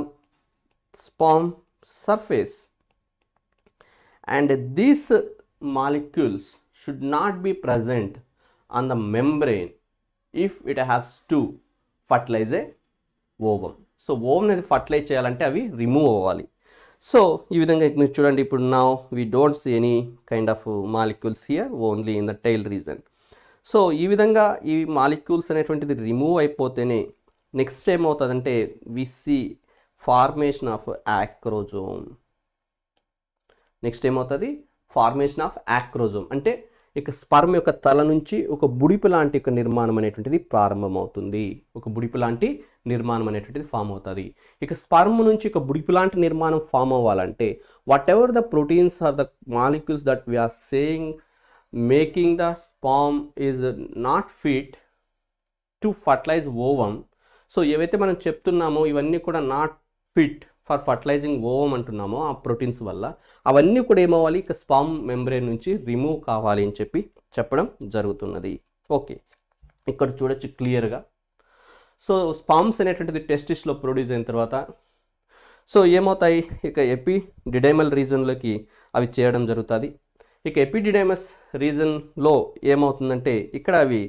sperm surface and these molecules should not be present on the membrane if it has to fertilize a ovum. So ఓమ్ని అది ఫర్టిలైజ్ చేయాలంటే అవి రిమూవ్ అవ్వాలి సో ఈ విధంగా మీరు చూడండి ఇప్పుడు now we don't see any kind of molecules here only in the tail region so ఈ విధంగా ఈ మాలిక్యూల్స్ అనేటువంటిది రిమూవ్ అయిపోతేనే నెక్స్ట్ ఏమవుతుందంటే we see formation of acrosome next ఏమవుతుంది ఫార్మేషన్ ఆఫ్ యాక్రోజోమ్ అంటే ఇక స్పర్మ్ యొక్క తల నుంచి ఒక బుడిపు లాంటి యొక్క నిర్మాణం అనేటువంటిది ప్రారంభమవుతుంది ఒక బుడిపు లాంటి నిర్మాణం అనేటువంటిది ఫామ్ అవుతుంది ఇక స్పర్మ్ నుంచి ఒక బుడిపు లాంటి నిర్మాణం ఫామ్ అవ్వాలంటే whatever the proteins or the molecules that we are saying making the sperm is not fit to fertilize ovum so ఏవైతే మనం చెప్తున్నామో ఇవన్నీ కూడా not fit for fertilizing ovum అంటున్నామో ఆ ప్రోటీన్స్ వల్ల అవన్నీ కూడా ఏమవ్వాలి ఇక స్పామ్ మెంబ్రేన్ నుంచి రిమూవ్ కావాలి అని చెప్పి చెప్పడం జరుగుతున్నది ఓకే ఇక్కడ చూడొచ్చు క్లియర్గా సో స్పామ్స్ అనేటువంటిది టెస్టిస్లో ప్రొడ్యూస్ అయిన తర్వాత సో ఏమవుతాయి ఇక ఎపి డిడైమల్ రీజన్లోకి అవి చేయడం జరుగుతుంది ఇక ఎపిడిడైమస్ రీజన్లో ఏమవుతుందంటే ఇక్కడ అవి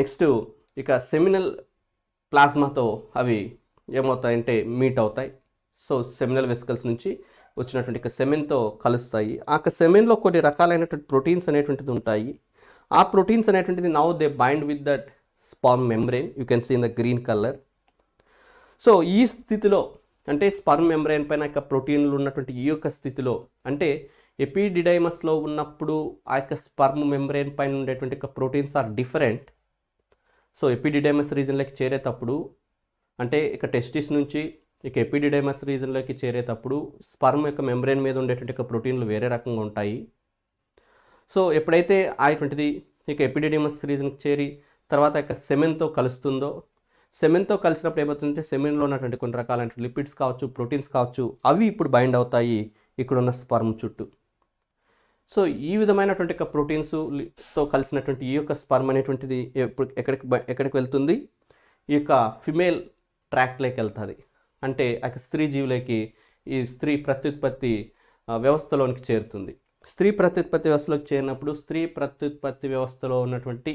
నెక్స్ట్ ఇక సెమినల్ ప్లాస్మాతో అవి ఏమవుతాయంటే మీట్ అవుతాయి సో సెమినల్ వెసికల్స్ నుంచి వచ్చినటువంటి సెమెన్తో కలుస్తాయి ఆ సెమెన్లో కొన్ని రకాలైనటువంటి ప్రోటీన్స్ అనేటువంటిది ఉంటాయి ఆ ప్రోటీన్స్ అనేటువంటిది now they bind with that sperm membrane you can see in the green colour so ఈ స్థితిలో అంటే స్పర్మ్ మెంబ్రెయిన్ పైన యొక్క ప్రోటీన్లు ఉన్నటువంటి ఈ యొక్క స్థితిలో అంటే ఎపిడిడైమస్లో ఉన్నప్పుడు ఆ యొక్క స్పర్మ్ మెంబ్రెయిన్ పైన ఉండేటువంటి యొక్క proteins are different so epididymis రీజన్లోకి చేరేటప్పుడు అంటే ఇక టెస్టిస్ నుంచి ఇక ఎపిడిడైమస్ రీజన్లోకి చేరేటప్పుడు స్పర్మ్ యొక్క మెంబ్రెయిన్ మీద ఉండేటువంటి ప్రోటీన్లు వేరే రకంగా ఉంటాయి సో ఎప్పుడైతే ఆటువంటిది ఇక ఎపిడిడైమస్ రీజన్కి చేరి తర్వాత యొక్క సెమెన్తో కలుస్తుందో సెమెన్తో కలిసినప్పుడు ఏమవుతుందంటే సెమెన్లో ఉన్నటువంటి కొన్ని రకాల లిపిడ్స్ కావచ్చు ప్రోటీన్స్ కావచ్చు అవి ఇప్పుడు బైండ్ అవుతాయి ఇక్కడ ఉన్న స్పర్మ్ చుట్టూ సో ఈ విధమైనటువంటి ప్రోటీన్స్ తో కలిసినటువంటి ఈ యొక్క స్పర్మ్ అనేటువంటిది ఎక్కడికి ఎక్కడికి వెళ్తుంది ఈ యొక్క ఫిమేల్ ట్రాక్ట్లోకి వెళ్తుంది అంటే ఆ స్త్రీ జీవులకి ఈ స్త్రీ ప్రత్యుత్పత్తి వ్యవస్థలోనికి చేరుతుంది స్త్రీ ప్రత్యుత్పత్తి వ్యవస్థలోకి చేరినప్పుడు స్త్రీ ప్రత్యుత్పత్తి వ్యవస్థలో ఉన్నటువంటి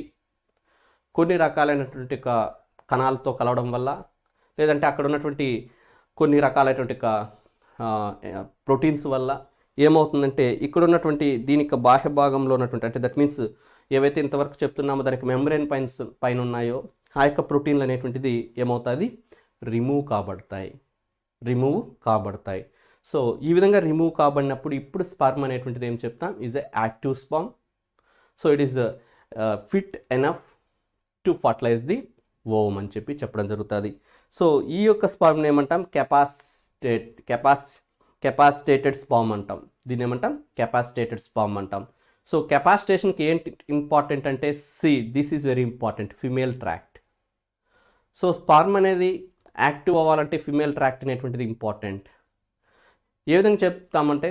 కొన్ని రకాలైనటువంటి కణాలతో కలవడం వల్ల లేదంటే అక్కడ ఉన్నటువంటి కొన్ని రకాలైనటువంటి ప్రోటీన్స్ వల్ల ఏమవుతుందంటే ఇక్కడ ఉన్నటువంటి దీనికి బాహ్య భాగంలో ఉన్నటువంటి అంటే దట్ మీన్స్ ఏవైతే ఇంతవరకు చెప్తున్నామో దానికి మెమ్బ్రెయిన్ పైన పైన ఉన్నాయో ఆ యొక్క ప్రోటీన్లు అనేటువంటిది ఏమవుతుంది రిమూవ్ కాబడతాయి రిమూవ్ కాబడతాయి సో ఈ విధంగా రిమూవ్ కాబడినప్పుడు ఇప్పుడు స్పార్మ్ అనేటువంటిది ఏం చెప్తాం is a active sperm so it is fit enough to fertilize the ovum అని చెప్పి చెప్పడం జరుగుతుంది సో ఈ యొక్క స్పామ్ని ఏమంటాం కెపాసిటేట్ కెపాస్ కెపాసిటేటెడ్ స్పామ్ అంటాం దీన్ని ఏమంటాం కెపాసిటేటెడ్ స్పామ్ అంటాం సో కెపాసిటేషన్కి ఏంటి ఇంపార్టెంట్ అంటే see this is very important female tract so sperm అనేది యాక్టివ్ అవ్వాలంటే ఫిమేల్ ట్రాక్ట్ అనేటువంటిది ఇంపార్టెంట్ ఏ విధంగా చెప్తామంటే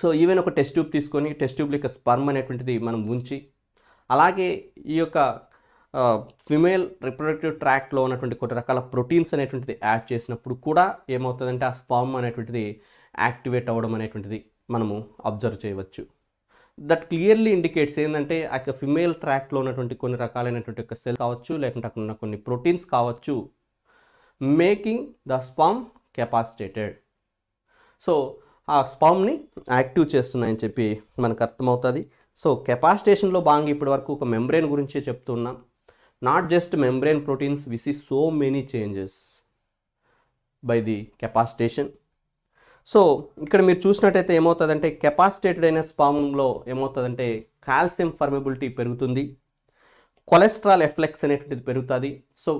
సో ఈవెన్ ఒక టెస్ట్ ట్యూబ్ తీసుకొని టెస్ట్ ట్యూబ్ యొక్క స్పర్మ్ అనేటువంటిది మనం ఉంచి అలాగే ఈ యొక్క ఫిమేల్ రిప్రొడక్టివ్ ట్రాక్ట్లో ఉన్నటువంటి కొన్ని రకాల ప్రోటీన్స్ అనేటువంటిది యాడ్ చేసినప్పుడు కూడా ఏమవుతుందంటే ఆ స్పర్మ్ అనేటువంటిది యాక్టివేట్ అవ్వడం అనేటువంటిది మనము అబ్జర్వ్ చేయవచ్చు దట్ క్లియర్లీ ఇండికేట్స్ ఏంటంటే ఆ యొక్క ఫిమేల్ ట్రాక్ట్లో ఉన్నటువంటి కొన్ని రకాలైనటువంటి యొక్క సెల్ కావచ్చు లేకుంటే అక్కడ ఉన్న కొన్ని ప్రోటీన్స్ కావచ్చు making the sperm capacitated so ఆ స్పామ్ని యాక్టివ్ చేస్తున్నాయని చెప్పి మనకు అర్థమవుతుంది సో కెపాసిటేషన్లో భాగంగా ఇప్పటి వరకు ఒక మెంబ్రెయిన్ గురించి చెప్తున్నాం not just membrane proteins we so many changes by the capacitation so ఇక్కడ మీరు చూసినట్టయితే ఏమవుతుందంటే కెపాసిటేటెడ్ అయిన స్పామ్లో ఏమవుతుందంటే కాల్షియం ఫర్మబిలిటీ పెరుగుతుంది కొలెస్ట్రాల్ ఎఫ్లెక్స్ అనేటువంటిది పెరుగుతుంది సో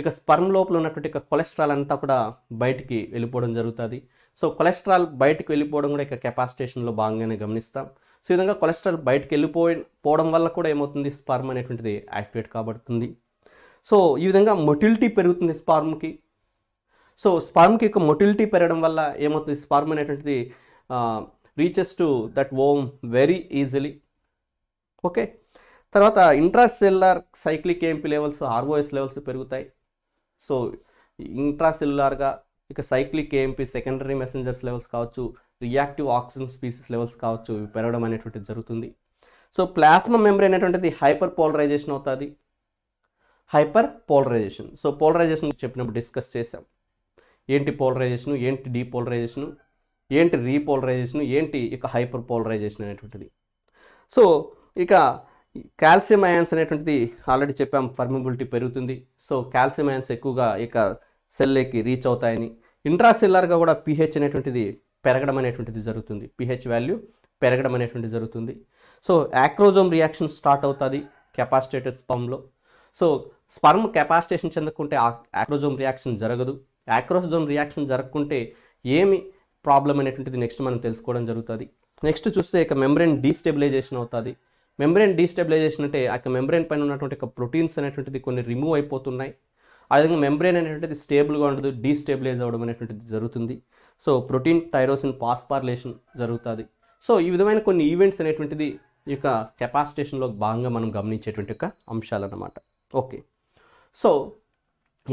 ఇక స్పర్మ్ లోపల ఉన్నటువంటి ఇక కొలెస్ట్రాల్ అంతా కూడా బయటికి వెళ్ళిపోవడం జరుగుతుంది సో కొలెస్ట్రాల్ బయటకు వెళ్ళిపోవడం కూడా ఇక కెపాసిటేషన్లో భాగంగానే గమనిస్తాం సో ఈ విధంగా కొలెస్ట్రాల్ బయటికి వెళ్ళిపోవడం వల్ల కూడా ఏమవుతుంది స్పర్మ్ అనేటువంటిది యాక్టివేట్ కాబడుతుంది సో ఈ విధంగా మొటిలిటీ పెరుగుతుంది స్పార్మ్కి సో స్పార్మ్కి యొక్క మొటిలిటీ పెరగడం వల్ల ఏమవుతుంది స్పార్మ్ అనేటువంటిది reaches to that ovum very easily okay తర్వాత intracellular cyclic AMP levels ROS levels పెరుగుతాయి సో ఇంట్రాసెల్యులార్గా ఇక cyclic AMP secondary messengers levels కావచ్చు రియాక్టివ్ ఆక్సిజన్ స్పీసీస్ లెవెల్స్ కావచ్చు పెరగడం అనేటువంటిది జరుగుతుంది సో ప్లాస్మా మెమరీ అనేటువంటిది హైపర్ పోలరైజేషన్ అవుతుంది హైపర్ పోలరైజేషన్ సో పోలరైజేషన్ చెప్పినప్పుడు డిస్కస్ చేసాం ఏంటి పోలరైజేషన్ ఏంటి డీపోలరైజేషను ఏంటి రీపోలరైజేషను ఏంటి ఇక హైపర్ పోలరైజేషన్ అనేటువంటిది సో ఇక కాల్షియం అయాన్స్ అనేటువంటిది ఆల్రెడీ చెప్పాం ఫర్మబిలిటీ పెరుగుతుంది సో కాల్షియం అయాన్స్ ఎక్కువగా ఇక సెల్లేకి రీచ్ అవుతాయని ఇంట్రాసెల్లార్గా కూడా పిహెచ్ అనేటువంటిది పెరగడం అనేటువంటిది జరుగుతుంది పిహెచ్ వాల్యూ పెరగడం అనేటువంటిది జరుగుతుంది సో యాక్రోజోమ్ రియాక్షన్ స్టార్ట్ అవుతుంది కెపాసిటేటెడ్ స్పమ్లో సో స్పర్మ్ కెపాసిటేషన్ చెందకుంటే యాక్రోజోమ్ రియాక్షన్ జరగదు యాక్రోజోమ్ రియాక్షన్ జరగకుంటే ఏమి ప్రాబ్లం అనేటువంటిది నెక్స్ట్ మనం తెలుసుకోవడం జరుగుతుంది నెక్స్ట్ చూస్తే ఇక మెమ్బ్రెయిన్ డీస్టెబిలైజేషన్ అవుతుంది మెంబ్రెయిన్ డీస్టెబిలైజేషన్ అంటే ఆ మెంబ్రెయిన్ పైన ఉన్నటువంటి ప్రోటీన్స్ అనేటువంటిది కొన్ని రిమూవ్ అయిపోతున్నాయి అదేవిధంగా మెంబ్రెయిన్ అనేటువంటిది స్టేబుల్గా ఉండదు డీస్టెబిలైజ్ అవ్వడం అనేటువంటిది జరుగుతుంది సో ప్రోటీన్ టైరోసిన్ పాస్పార్లేషన్ జరుగుతుంది సో ఈ విధమైన కొన్ని ఈవెంట్స్ అనేటువంటిది ఈ యొక్క కెపాసిటేషన్లో భాగంగా మనం గమనించేటువంటి యొక్క అంశాలు అన్నమాట ఓకే సో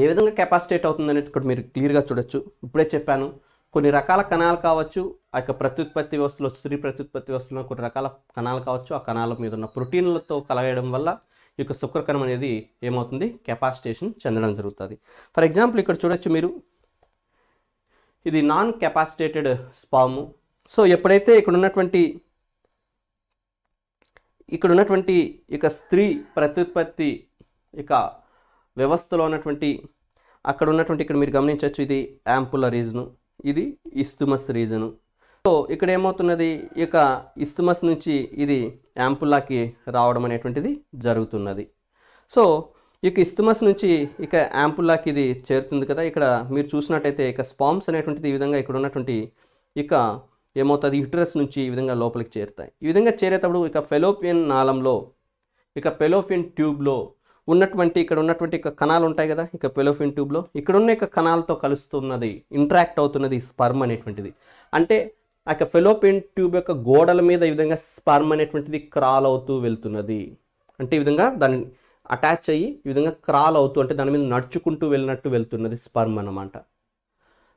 ఏ విధంగా కెపాసిటేట్ అవుతుంది అనేది ఇక్కడ మీరు క్లియర్గా చూడొచ్చు ఇప్పుడే చెప్పాను కొన్ని రకాల కణాలు కావచ్చు ఆ యొక్క ప్రత్యుత్పత్తి వ్యవస్థలో స్త్రీ ప్రత్యుత్పత్తి వ్యవస్థలో కొన్ని రకాల కణాలు కావచ్చు ఆ కణాల మీద ఉన్న ప్రోటీన్లతో కలగడం వల్ల ఈ యొక్క శుక్రకణం అనేది ఏమవుతుంది కెపాసిటేషన్ చెందడం జరుగుతుంది ఫర్ ఎగ్జాంపుల్ ఇక్కడ చూడొచ్చు మీరు ఇది నాన్ కెపాసిటేటెడ్ స్పాము సో ఎప్పుడైతే ఇక్కడ ఉన్నటువంటి ఇక్కడ ఉన్నటువంటి ఇక స్త్రీ ప్రత్యుత్పత్తి ఇక వ్యవస్థలో ఉన్నటువంటి అక్కడ ఉన్నటువంటి ఇక్కడ మీరు గమనించవచ్చు ఇది యాంపుల రీజను ఇది ఇస్తుమస్ రీజను సో ఇక్కడ ఏమవుతున్నది ఇక ఇస్తుమస్ నుంచి ఇది యాంపుల్లాకి రావడం అనేటువంటిది జరుగుతున్నది సో ఇక ఇస్తుమస్ నుంచి ఇక యాంపుల్లాకి ఇది చేరుతుంది కదా ఇక్కడ మీరు చూసినట్టయితే ఇక స్పామ్స్ అనేటువంటిది ఈ విధంగా ఇక్కడ ఉన్నటువంటి ఇక ఏమవుతుంది యుటరస్ నుంచి ఈ విధంగా లోపలికి చేరుతాయి ఈ విధంగా చేరేటప్పుడు ఇక ఫెలోపియన్ నాళంలో ఇక పెలోఫిన్ ట్యూబ్లో ఉన్నటువంటి ఇక్కడ ఉన్నటువంటి ఇక కణాలు ఉంటాయి కదా ఇక పెలోఫిన్ ట్యూబ్లో ఇక్కడ ఉన్న ఇక కణాలతో కలుస్తున్నది ఇంటరాక్ట్ అవుతున్నది స్పర్మ్ అనేటువంటిది అంటే ఆ యొక్క ఫెలోపియన్ ట్యూబ్ యొక్క గోడల మీద ఈ విధంగా స్పర్మ్ అనేటువంటిది క్రాల్ అవుతూ వెళ్తున్నది అంటే ఈ విధంగా దాన్ని అటాచ్ అయ్యి ఈ విధంగా క్రాల్ అవుతూ అంటే దాని మీద నడుచుకుంటూ వెళ్ళినట్టు వెళ్తున్నది స్పర్మ్ అనమాట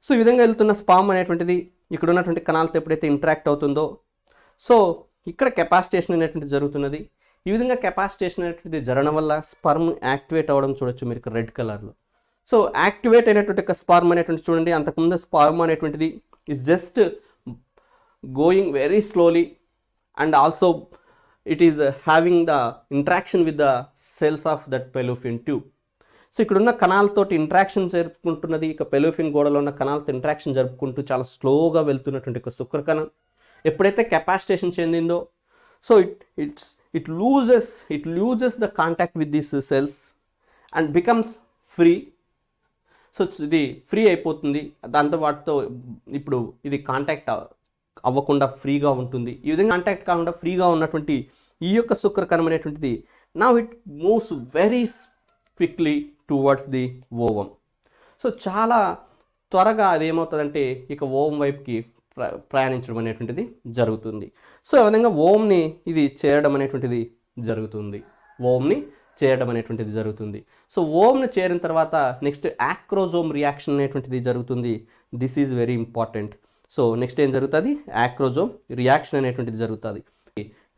సో ఈ విధంగా వెళ్తున్న స్పామ్ అనేటువంటిది ఇక్కడ ఉన్నటువంటి కణాలతో ఎప్పుడైతే ఇంటరాక్ట్ అవుతుందో సో ఇక్కడ కెపాసిటేషన్ అనేటువంటిది జరుగుతున్నది ఈ విధంగా కెపాసిటేషన్ అనేటువంటిది జరగడం వల్ల స్పర్మ్ యాక్టివేట్ అవ్వడం చూడొచ్చు మీరు రెడ్ కలర్లో సో యాక్టివేట్ అయినటువంటి స్పర్మ్ అనేటువంటి చూడండి అంతకుముందు స్పర్మ్ అనేటువంటిది is just going very slowly and also it is having the interaction with the cells of that fallopian tube. So ఇక్కడున్న ఉన్న కణాలతోటి ఇంట్రాక్షన్ జరుపుకుంటున్నది ఇక పెలోఫిన్ గోడలో ఉన్న కణాలతో ఇంట్రాక్షన్ జరుపుకుంటూ చాలా స్లోగా వెళ్తున్నటువంటి ఒక శుక్రకణం ఎప్పుడైతే కెపాసిటేషన్ చెందిందో so it it's it loses it loses the contact with this cells and becomes free so ఇది ఫ్రీ అయిపోతుంది దాంతో వాటితో ఇప్పుడు ఇది కాంటాక్ట్ అవ్వకుండా ఫ్రీగా ఉంటుంది ఈ విధంగా కాంటాక్ట్ కాకుండా ఫ్రీగా ఉన్నటువంటి ఈ యొక్క శుక్రకరం అనేటువంటిది now it moves very quickly towards the ovum so చాలా త్వరగా అదేమవుతుందంటే ఇక ఓవం వైపుకి ప్రయాణించడం అనేటువంటిది జరుగుతుంది సో ఆ విధంగా ఓంని ఇది చేరడం అనేటువంటిది జరుగుతుంది ఓంని చేరడం అనేటువంటిది జరుగుతుంది సో ఓంని చేరిన తర్వాత నెక్స్ట్ యాక్రోజోమ్ రియాక్షన్ అనేటువంటిది జరుగుతుంది this is very important so next ఏం జరుగుతుంది యాక్రోజోమ్ రియాక్షన్ అనేటువంటిది జరుగుతుంది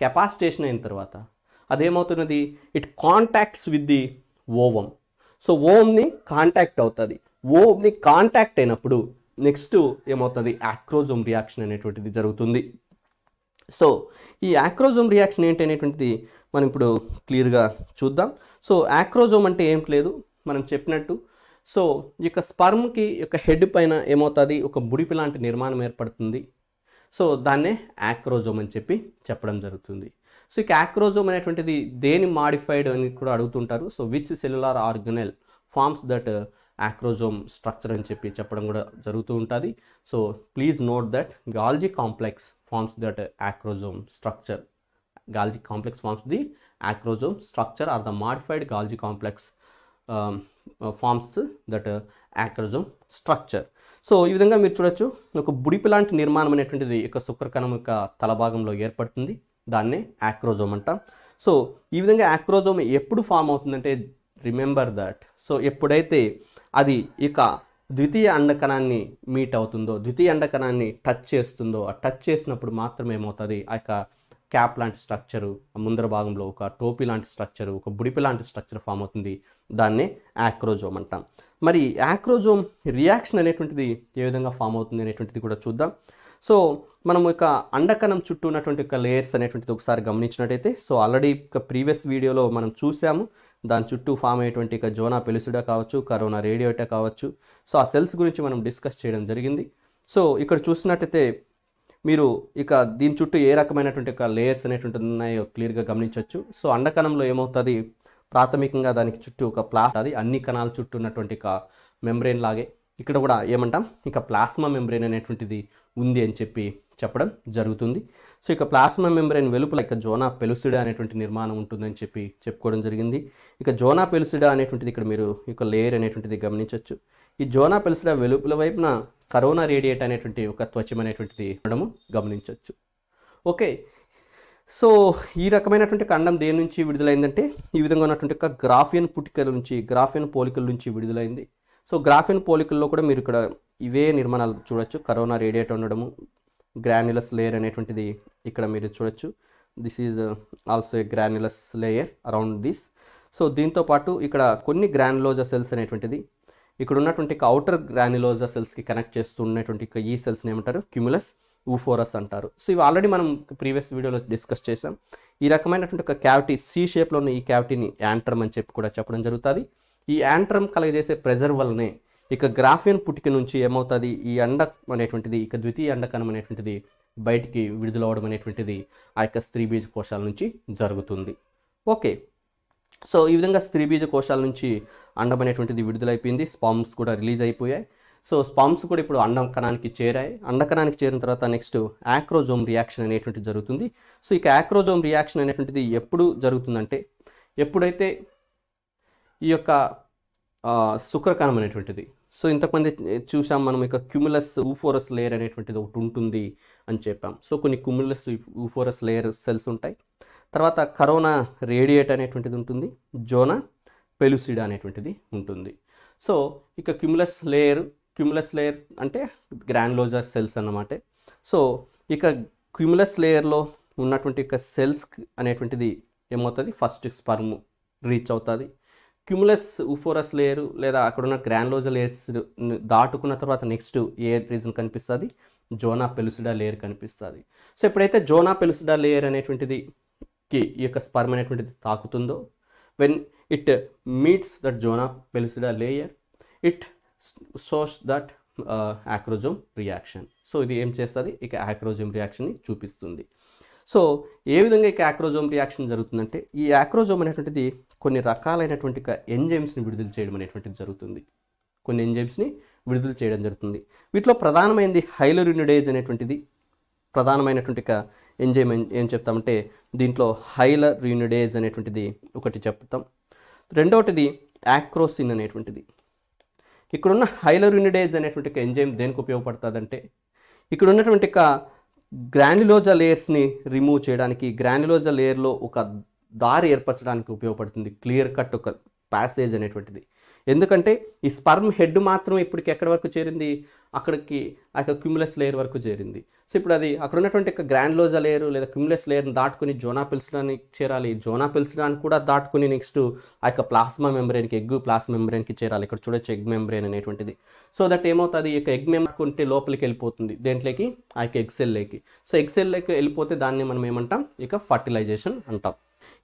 కెపాసిటేషన్ అయిన తర్వాత అదేమవుతున్నది it contacts with the ovum so ఓమ్ని కాంటాక్ట్ అవుతుంది ఓమ్ని కాంటాక్ట్ అయినప్పుడు నెక్స్ట్ ఏమవుతుంది యాక్రోజోమ్ రియాక్షన్ అనేటువంటిది జరుగుతుంది సో ఈ యాక్రోజోమ్ రియాక్షన్ ఏంటి అనేటువంటిది మనం ఇప్పుడు క్లియర్గా చూద్దాం సో యాక్రోజోమ్ అంటే ఏం లేదు మనం చెప్పినట్టు సో ఈ యొక్క స్పర్మ్కి యొక్క హెడ్ పైన ఏమవుతుంది ఒక బుడిపి లాంటి నిర్మాణం ఏర్పడుతుంది సో దాన్నే యాక్రోజోమ్ అని చెప్పి చెప్పడం జరుగుతుంది సో ఇక యాక్రోజోమ్ అనేటువంటిది దేని మాడిఫైడ్ అని కూడా అడుగుతుంటారు so which cellular organelle forms that acrosome structure అని చెప్పి చెప్పడం కూడా జరుగుతూ ఉంటుంది so please note that Golgi complex forms that acrosome structure Golgi complex forms the acrosome structure or the modified Golgi complex forms that acrosome structure so ఈ విధంగా మీరు చూడొచ్చు ఒక బుడిపి లాంటి నిర్మాణం అనేటువంటిది యొక్క శుక్రకణం యొక్క తల భాగంలో ఏర్పడుతుంది దాన్నే యాక్రోజోమ్ అంట సో ఈ విధంగా యాక్రోజోమ్ ఎప్పుడు ఫామ్ అవుతుందంటే రిమెంబర్ దట్ సో ఎప్పుడైతే అది ఇక ద్వితీయ అండకణాన్ని మీట్ అవుతుందో ద్వితీయ అండకణాన్ని టచ్ చేస్తుందో ఆ టచ్ చేసినప్పుడు మాత్రమే ఏమవుతుంది ఆ యొక్క క్యాప్ లాంటి స్ట్రక్చరు ముందర భాగంలో ఒక టోపీ లాంటి స్ట్రక్చర్ ఒక బుడిపి లాంటి స్ట్రక్చర్ ఫామ్ అవుతుంది దాన్నే యాక్రోజోమ్ అంటాం మరి యాక్రోజోమ్ రియాక్షన్ అనేటువంటిది ఏ విధంగా ఫామ్ అవుతుంది అనేటువంటిది కూడా చూద్దాం సో మనం ఒక అండకణం చుట్టూ ఉన్నటువంటి ఒక లేయర్స్ అనేటువంటిది ఒకసారి గమనించినట్టయితే సో ఆల్రెడీ ఒక ప్రీవియస్ వీడియోలో మనం చూసాము దాని చుట్టూ ఫామ్ అయ్యేటువంటి ఒక జోనా పెలుసుడా కావచ్చు కరోనా రేడియోటా కావచ్చు సో ఆ సెల్స్ గురించి మనం డిస్కస్ చేయడం జరిగింది సో ఇక్కడ చూసినట్టయితే మీరు ఇక దీని చుట్టూ ఏ రకమైనటువంటి ఒక లేయర్స్ అనేటువంటి ఉన్నాయో క్లియర్గా గమనించవచ్చు సో అండకణంలో ఏమవుతుంది ప్రాథమికంగా దానికి చుట్టూ ఒక ప్లాస్ అది అన్ని కణాల చుట్టూ ఉన్నటువంటి ఒక మెంబ్రెయిన్ లాగే ఇక్కడ కూడా ఏమంటాం ఇక ప్లాస్మా మెంబ్రెయిన్ అనేటువంటిది ఉంది అని చెప్పి చెప్పడం జరుగుతుంది సో ఇక ప్లాస్మా మెంబ్రెయిన్ వెలుపల ఇక జోనా పెలుసిడా అనేటువంటి నిర్మాణం ఉంటుందని చెప్పి చెప్పుకోవడం జరిగింది ఇక జోనా పెలుసిడా అనేటువంటిది ఇక్కడ మీరు ఇక లేయర్ అనేటువంటిది గమనించవచ్చు ఈ జోనా పెల్స్ల వెలుపుల వైపున కరోనా రేడియేట్ అనేటువంటి ఒక త్వచం అనేటువంటిది ఉండడము గమనించవచ్చు ఓకే సో ఈ రకమైనటువంటి ఖండం దేని నుంచి విడుదలైందంటే ఈ విధంగా ఉన్నటువంటి ఒక గ్రాఫియన్ పుట్టికల నుంచి గ్రాఫియన్ పోలికల నుంచి విడుదలైంది సో గ్రాఫియన్ పోలికల్లో కూడా మీరు ఇక్కడ ఇవే నిర్మాణాలు చూడొచ్చు కరోనా రేడియేట్ ఉండడము గ్రాన్యులస్ లేయర్ అనేటువంటిది ఇక్కడ మీరు చూడొచ్చు this is also a granulosa layer around this so దీంతో పాటు ఇక్కడ కొన్ని గ్రాన్యులోజా సెల్స్ అనేటువంటిది ఇక్కడ ఉన్నటువంటి అవుటర్ గ్రానిలోజా సెల్స్కి కనెక్ట్ చేస్తున్నటువంటి ఈ సెల్స్ని ఏమంటారు క్యూములస్ ఊఫోరస్ అంటారు సో ఇవి ఆల్రెడీ మనం ప్రీవియస్ వీడియోలో డిస్కస్ చేసాం ఈ రకమైనటువంటి ఒక క్యావిటీ సి షేప్లో ఉన్న ఈ క్యావిటీని యాంట్రమ్ అని చెప్పి కూడా చెప్పడం జరుగుతుంది ఈ యాంట్రమ్ కలగజేసే ప్రెజర్ వల్లనే ఇక గ్రాఫియన్ పుట్టిక నుంచి ఏమవుతుంది ఈ అండ అనేటువంటిది ఇక ద్వితీయ అండకణం అనేటువంటిది బయటికి విడుదలవడం అనేటువంటిది ఆ యొక్క స్త్రీ బీజ కోశాల నుంచి జరుగుతుంది ఓకే సో ఈ విధంగా స్త్రీ బీజ కోశాల నుంచి అండం అనేటువంటిది విడుదలైపోయింది స్పామ్స్ కూడా రిలీజ్ అయిపోయాయి సో స్పామ్స్ కూడా ఇప్పుడు అండం కణానికి చేరాయి అండకణానికి చేరిన తర్వాత నెక్స్ట్ యాక్రోజోమ్ రియాక్షన్ అనేటువంటి జరుగుతుంది సో ఇక యాక్రోజోమ్ రియాక్షన్ అనేటువంటిది ఎప్పుడు జరుగుతుందంటే ఎప్పుడైతే ఈ యొక్క శుక్రకణం అనేటువంటిది సో ఇంతకుమంది చూసాం మనం ఇక క్యుములస్ ఊఫోరస్ లేయర్ అనేటువంటిది ఒకటి ఉంటుంది అని చెప్పాం సో కొన్ని క్యుములస్ ఊఫోరస్ లేయర్ సెల్స్ ఉంటాయి తర్వాత కరోనా రేడియేట్ అనేటువంటిది ఉంటుంది జోనా పెలుసిడ్ అనేటువంటిది ఉంటుంది సో ఇక క్యుములస్ లేయర్ క్యుములస్ లేయర్ అంటే గ్రాన్లోజర్ సెల్స్ అన్నమాట సో ఇక క్యుములస్ లేయర్లో ఉన్నటువంటి యొక్క సెల్స్ అనేటువంటిది ఏమవుతుంది ఫస్ట్ స్పర్మ్ రీచ్ అవుతుంది క్యుములస్ ఉఫోరస్ లేయర్ లేదా అక్కడ ఉన్న గ్రాన్లోజ లేయర్స్ దాటుకున్న తర్వాత నెక్స్ట్ ఏ రీజన్ కనిపిస్తుంది జోనా పెలుసుడా లేయర్ కనిపిస్తుంది సో ఎప్పుడైతే జోనా పెలుసుడా లేయర్ అనేటువంటిది కి ఈ యొక్క స్పర్మ్ అనేటువంటిది తాకుతుందో when it meets that zona pellucida layer it shows that acrosome reaction so ఇది ఏం చేస్తుంది ఇక యాక్రోజోమ్ రియాక్షన్ని చూపిస్తుంది సో ఏ విధంగా ఇక యాక్రోజోమ్ రియాక్షన్ జరుగుతుందంటే ఈ యాక్రోజోమ్ అనేటువంటిది కొన్ని రకాలైనటువంటి ఎంజైమ్స్ని విడుదల చేయడం అనేటువంటిది జరుగుతుంది కొన్ని ఎంజైమ్స్ని విడుదల చేయడం జరుగుతుంది వీటిలో ప్రధానమైనది హైలరినిడేజ్ అనేటువంటిది ప్రధానమైనటువంటి ఎంజైమ్ ఏం చెప్తామంటే దీంట్లో హైలర్ యూనిడేజ్ అనేటువంటిది ఒకటి చెప్తాం రెండవటిది యాక్రోసిన్ అనేటువంటిది ఇక్కడున్న హైలరునిడేజ్ అనేటువంటి ఒక ఎంజైమ్ దేనికి ఉపయోగపడుతుందంటే ఇక్కడ ఉన్నటువంటి ఒక గ్రాన్యులోజా లేయర్స్ని రిమూవ్ చేయడానికి గ్రాన్యులోజా లేయర్లో ఒక దారి ఏర్పరచడానికి ఉపయోగపడుతుంది క్లియర్ కట్ ఒక ప్యాసేజ్ అనేటువంటిది ఎందుకంటే ఈ స్పర్మ్ హెడ్ మాత్రం ఇప్పటికి ఎక్కడి వరకు చేరింది అక్కడికి ఆ యొక్క క్యూములస్ లేయర్ వరకు చేరింది సో ఇప్పుడు అది అక్కడ ఉన్నటువంటి గ్రాండ్లోజా లేయర్ లేదా క్యూమ్లెస్ లేయర్ని దాటుకుని జోనా పిల్స్లానికి చేరాలి జోనా పిల్స్లాన్ని కూడా దాటుకుని నెక్స్ట్ ఆ యొక్క ప్లాస్మా మెంబ్రెయిన్కి ఎగ్ ప్లాస్మా మెంబ్రెయిన్కి చేరాలి ఇక్కడ చూడొచ్చు ఎగ్ మెంబ్రెయిన్ అనేటువంటిది సో దట్ ఏమవుతుంది ఈ యొక్క ఎగ్ మెంబ్రెయిన్ లోపలికి వెళ్ళిపోతుంది దేంట్లోకి ఆ యొక్క ఎగ్సెల్లోకి సో ఎగ్సెల్లోకి వెళ్ళిపోతే దాన్ని మనం ఏమంటాం ఇక ఫర్టిలైజేషన్ అంటాం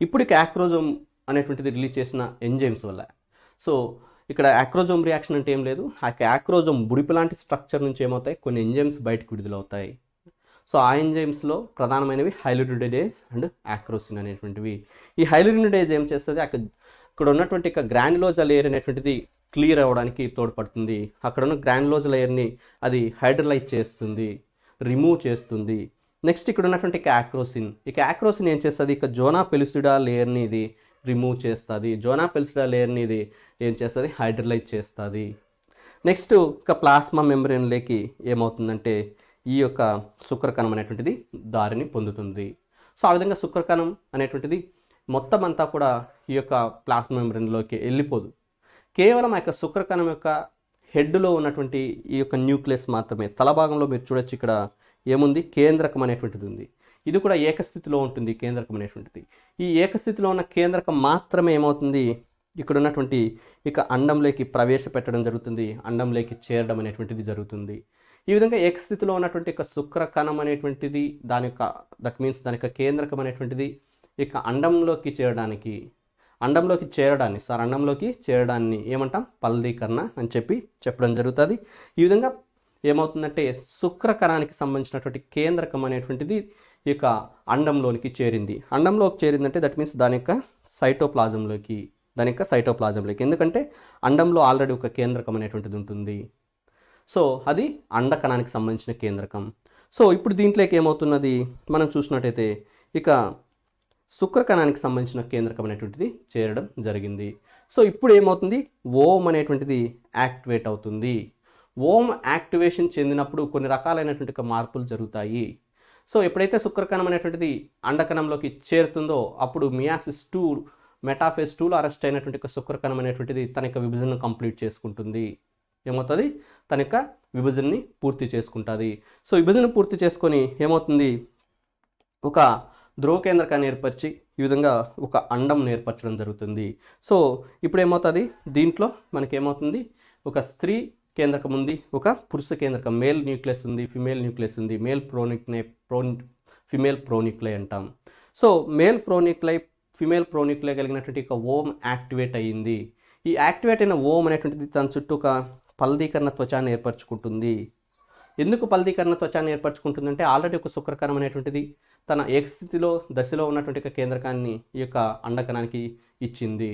ఇప్పుడు ఇక యాక్రోజోమ్ అనేటువంటిది రిలీజ్ చేసిన ఎంజైమ్స్ వల్ల సో ఇక్కడ యాక్రోజోమ్ రియాక్షన్ అంటే ఏం లేదు ఆ యాక్రోజోమ్ బుడిపు లాంటి స్ట్రక్చర్ నుంచి ఏమవుతాయి కొన్ని ఎంజైమ్స్ బయటకు విడుదలవుతాయి సో ఆ ఎంజైమ్స్లో ప్రధానమైనవి హైలోరిడేజ్ అండ్ యాక్రోసిన్ అనేటువంటివి ఈ హైలోరిడేజ్ ఏం చేస్తుంది అక్కడ ఇక్కడ ఉన్నటువంటి ఇక గ్రాన్యులోజ్ లేయర్ అనేటువంటిది క్లియర్ అవ్వడానికి తోడ్పడుతుంది అక్కడ ఉన్న గ్రాన్యులోజ్ లేయర్ని అది హైడ్రలైజ్ చేస్తుంది రిమూవ్ చేస్తుంది నెక్స్ట్ ఇక్కడ ఉన్నటువంటి యాక్రోసిన్ ఇక యాక్రోసిన్ ఏం చేస్తుంది ఇక జోనా పెలిసిడా లేయర్ని ఇది రిమూవ్ చేస్తుంది జోనా పెలిసిడా లేయర్ని ఇది ఏం చేస్తుంది హైడ్రలైజ్ చేస్తుంది నెక్స్ట్ ఇక ప్లాస్మా మెంబ్రేన్లోకి ఏమవుతుందంటే ఈ యొక్క శుక్రకణం అనేటువంటిది దారిని పొందుతుంది సో ఆ విధంగా శుక్రకణం అనేటువంటిది మొత్తం అంతా కూడా ఈ యొక్క ప్లాస్మా మెంబ్రెన్లోకి వెళ్ళిపోదు కేవలం ఆ యొక్క శుక్రకణం యొక్క హెడ్లో ఉన్నటువంటి ఈ యొక్క న్యూక్లియస్ మాత్రమే తల భాగంలో మీరు చూడొచ్చు ఇక్కడ ఏముంది కేంద్రకం అనేటువంటిది ఉంది ఇది కూడా ఏకస్థితిలో ఉంటుంది కేంద్రకం అనేటువంటిది ఈ ఏకస్థితిలో ఉన్న కేంద్రకం మాత్రమే ఏమవుతుంది ఇక్కడ ఉన్నటువంటి ఇక అండంలోకి ప్రవేశపెట్టడం జరుగుతుంది అండంలోకి చేరడం అనేటువంటిది జరుగుతుంది ఈ విధంగా ఎక్స్ స్థితిలో ఉన్నటువంటి యొక్క శుక్ర కణం అనేటువంటిది దాని యొక్క దట్ మీన్స్ దాని యొక్క కేంద్రకం అనేటువంటిది ఇక అండంలోకి చేరడానికి అండంలోకి చేరడాన్ని సార్ అండంలోకి చేరడాన్ని ఏమంటాం పల్లీకరణ అని చెప్పి చెప్పడం జరుగుతుంది ఈ విధంగా ఏమవుతుందంటే శుక్ర కణానికి సంబంధించినటువంటి కేంద్రకం అనేటువంటిది ఇక యొక్క అండంలోనికి చేరింది అండంలోకి చేరిందంటే దట్ మీన్స్ దాని యొక్క సైటోప్లాజంలోకి దాని యొక్క సైటోప్లాజంలోకి ఎందుకంటే అండంలో ఆల్రెడీ ఒక కేంద్రకం అనేటువంటిది ఉంటుంది సో అది అండకణానికి సంబంధించిన కేంద్రకం సో ఇప్పుడు దీంట్లోకి ఏమవుతున్నది మనం చూసినట్టయితే ఇక శుక్రకణానికి సంబంధించిన కేంద్రకం అనేటువంటిది చేరడం జరిగింది సో ఇప్పుడు ఏమవుతుంది ఓం అనేటువంటిది యాక్టివేట్ అవుతుంది ఓం యాక్టివేషన్ చెందినప్పుడు కొన్ని రకాలైనటువంటి మార్పులు జరుగుతాయి సో ఎప్పుడైతే శుక్రకణం అనేటువంటిది అండకణంలోకి చేరుతుందో అప్పుడు మియాసిస్ టూ మెటాఫేస్ టూలో అరెస్ట్ అయినటువంటి శుక్రకణం అనేటువంటిది తన యొక్క విభజనను కంప్లీట్ చేసుకుంటుంది ఏమవుతుంది తన యొక్క విభజనని పూర్తి చేసుకుంటుంది సో విభజన పూర్తి చేసుకొని ఏమవుతుంది ఒక ధ్రువ కేంద్రకాన్ని ఏర్పరిచి ఈ విధంగా ఒక అండం ఏర్పరచడం జరుగుతుంది సో ఇప్పుడు ఏమవుతుంది దీంట్లో మనకేమవుతుంది ఒక స్త్రీ కేంద్రకం ఉంది ఒక పురుష కేంద్రకం మేల్ న్యూక్లియస్ ఉంది ఫిమేల్ న్యూక్లియస్ ఉంది మేల్ ప్రోనిక్నే ప్రోన్ ఫిమేల్ ప్రోనిక్లై అంటాం so male pronuclei female pronuclei కలిగినటువంటి ఒక ఓమ్ యాక్టివేట్ అయ్యింది ఈ యాక్టివేట్ అయిన ఓమ్ అనేటువంటిది తన చుట్టూ ఒక పల్దీకరణ త్వచాన్ని ఏర్పరచుకుంటుంది ఎందుకు పల్దీకరణ త్వచాన్ని ఏర్పరచుకుంటుందంటే ఆల్రెడీ ఒక శుక్రకణం అనేటువంటిది తన ఏకస్థితిలో దశలో ఉన్నటువంటి కేంద్రకాన్ని ఈ యొక్క అండకణానికి ఇచ్చింది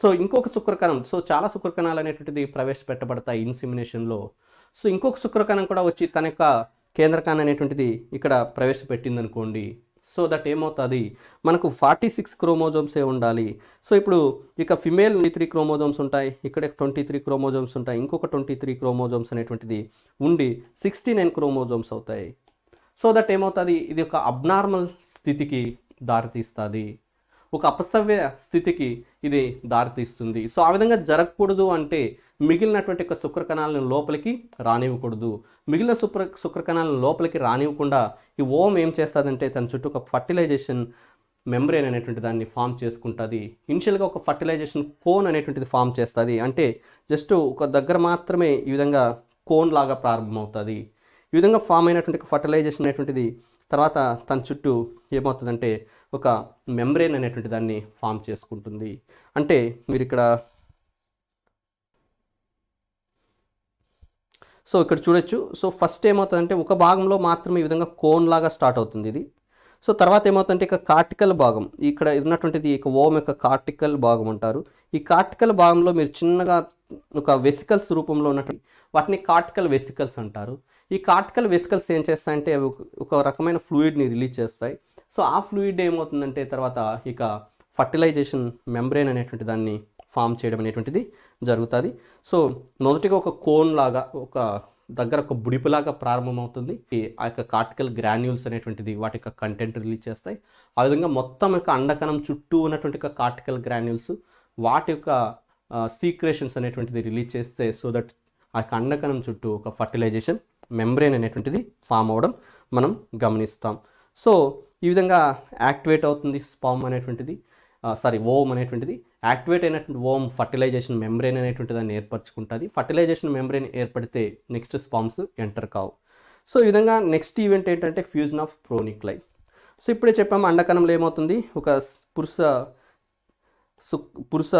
సో ఇంకొక శుక్రకణం సో చాలా శుక్రకణాలు అనేటువంటిది ప్రవేశపెట్టబడతాయి ఇన్సిమినేషన్లో సో ఇంకొక శుక్రకణం కూడా వచ్చి తన యొక్క కేంద్రకాన్ని అనేటువంటిది ఇక్కడ ప్రవేశపెట్టిందనుకోండి సో దట్ ఏమవుతుంది మనకు ఫార్టీ సిక్స్ క్రోమోజోమ్సే ఉండాలి సో ఇప్పుడు ఇక ఫిమేల్ త్రీ క్రోమోజోమ్స్ ఉంటాయి ఇక్కడ ట్వంటీ త్రీ క్రోమోజోమ్స్ ఉంటాయి ఇంకొక ట్వంటీ త్రీ క్రోమోజోమ్స్ అనేటువంటిది ఉండి సిక్స్టీ నైన్ క్రోమోజోమ్స్ అవుతాయి సో దట్ ఏమవుతుంది ఇది ఒక అబ్నార్మల్ స్థితికి దారితీస్తుంది ఒక అపసవ్య స్థితికి ఇది దారితీస్తుంది సో ఆ విధంగా జరగకూడదు అంటే మిగిలినటువంటి యొక్క శుక్రకణాలను లోపలికి రానివ్వకూడదు మిగిలిన శుక్ర శుక్రకణాలను లోపలికి రానివ్వకుండా ఈ ఓం ఏం చేస్తుందంటే తన చుట్టూ ఒక ఫర్టిలైజేషన్ మెమ్బ్రెయిన్ అనేటువంటి దాన్ని ఫామ్ చేసుకుంటుంది ఇనిషియల్గా ఒక ఫర్టిలైజేషన్ కోన్ అనేటువంటిది ఫామ్ చేస్తుంది అంటే జస్ట్ ఒక దగ్గర మాత్రమే ఈ విధంగా కోన్ లాగా ప్రారంభమవుతుంది ఈ విధంగా ఫామ్ అయినటువంటి ఫర్టిలైజేషన్ అనేటువంటిది తర్వాత తన చుట్టూ ఏమవుతుందంటే ఒక మెంబ్రేన్ అనేటువంటి దాన్ని ఫామ్ చేసుకుంటుంది అంటే మీరు ఇక్కడ సో ఇక్కడ చూడొచ్చు సో ఫస్ట్ ఏమవుతుందంటే ఒక భాగంలో మాత్రమే ఈ విధంగా కోన్ లాగా స్టార్ట్ అవుతుంది ఇది సో తర్వాత ఏమవుతుందంటే ఇక కార్టికల్ భాగం ఇక్కడ ఉన్నటువంటిది ఇక ఓమ్ యొక్క కార్టికల్ భాగం అంటారు ఈ కార్టికల్ భాగంలో మీరు చిన్నగా ఒక వెసికల్స్ రూపంలో ఉన్నటువంటి వాటిని కార్టికల్ వెసికల్స్ అంటారు ఈ కార్టికల్ వెసికల్స్ ఏం చేస్తాయంటే అవి ఒక రకమైన ఫ్లూయిడ్ని రిలీజ్ చేస్తాయి సో ఆ ఫ్లూయిడ్ ఏమవుతుందంటే తర్వాత ఇక ఫర్టిలైజేషన్ మెంబ్రెయిన్ అనేటువంటి దాన్ని ఫామ్ చేయడం అనేటువంటిది జరుగుతుంది సో మొదటిగా ఒక కోన్ లాగా ఒక దగ్గర ఒక బుడిపులాగా ప్రారంభమవుతుంది ఆ యొక్క కార్టికల్ గ్రాన్యూల్స్ అనేటువంటిది వాటి యొక్క కంటెంట్ రిలీజ్ చేస్తాయి ఆ విధంగా మొత్తం యొక్క అండకణం చుట్టూ ఉన్నటువంటి యొక్క కార్టికల్ గ్రాన్యూల్స్ వాటి యొక్క సీక్రేషన్స్ అనేటువంటిది రిలీజ్ చేస్తే సో దట్ ఆ యొక్క అండకణం చుట్టూ ఒక ఫర్టిలైజేషన్ మెంబ్రెయిన్ అనేటువంటిది ఫామ్ అవ్వడం మనం గమనిస్తాం సో ఈ విధంగా యాక్టివేట్ అవుతుంది స్పామ్ అనేటువంటిది సారీ ఓమ్ అనేటువంటిది యాక్టివేట్ అయినటువంటి ఓమ్ ఫర్టిలైజేషన్ మెంబ్రెయిన్ అనేటువంటి దాన్ని ఏర్పరచుకుంటుంది ఫర్టిలైజేషన్ మెంబ్రెయిన్ ఏర్పడితే నెక్స్ట్ స్పామ్స్ ఎంటర్ కావు సో ఈ విధంగా నెక్స్ట్ ఈవెంట్ ఏంటంటే ఫ్యూజన్ ఆఫ్ ప్రోనిక్లై సో ఇప్పుడే చెప్పాము అండకణంలో ఏమవుతుంది ఒక పురుష పురుష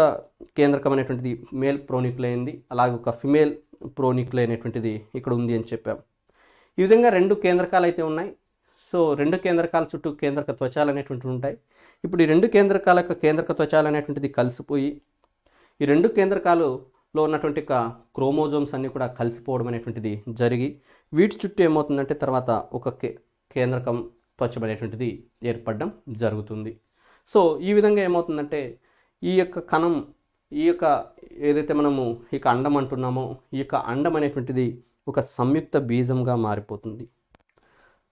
కేంద్రకం అనేటువంటిది మేల్ ప్రోనిక్లై అయింది అలాగే ఒక ఫిమేల్ ప్రోనిక్లై అనేటువంటిది ఇక్కడ ఉంది అని చెప్పాం ఈ విధంగా రెండు కేంద్రకాలు అయితే ఉన్నాయి సో రెండు కేంద్రకాల చుట్టూ కేంద్రక త్వచాలు అనేటువంటివి ఉంటాయి ఇప్పుడు ఈ రెండు కేంద్రకాల యొక్క కేంద్రక త్వచాలు అనేటువంటిది కలిసిపోయి ఈ రెండు కేంద్రకాలులో ఉన్నటువంటి క్రోమోజోమ్స్ అన్నీ కూడా కలిసిపోవడం అనేటువంటిది జరిగి వీటి చుట్టూ ఏమవుతుందంటే తర్వాత ఒక కే కేంద్రకం త్వచం అనేటువంటిది ఏర్పడడం జరుగుతుంది సో ఈ విధంగా ఏమవుతుందంటే ఈ యొక్క కణం ఈ యొక్క ఏదైతే మనము ఈ యొక్క అండం అంటున్నామో ఈ యొక్క అండం అనేటువంటిది ఒక సంయుక్త బీజంగా మారిపోతుంది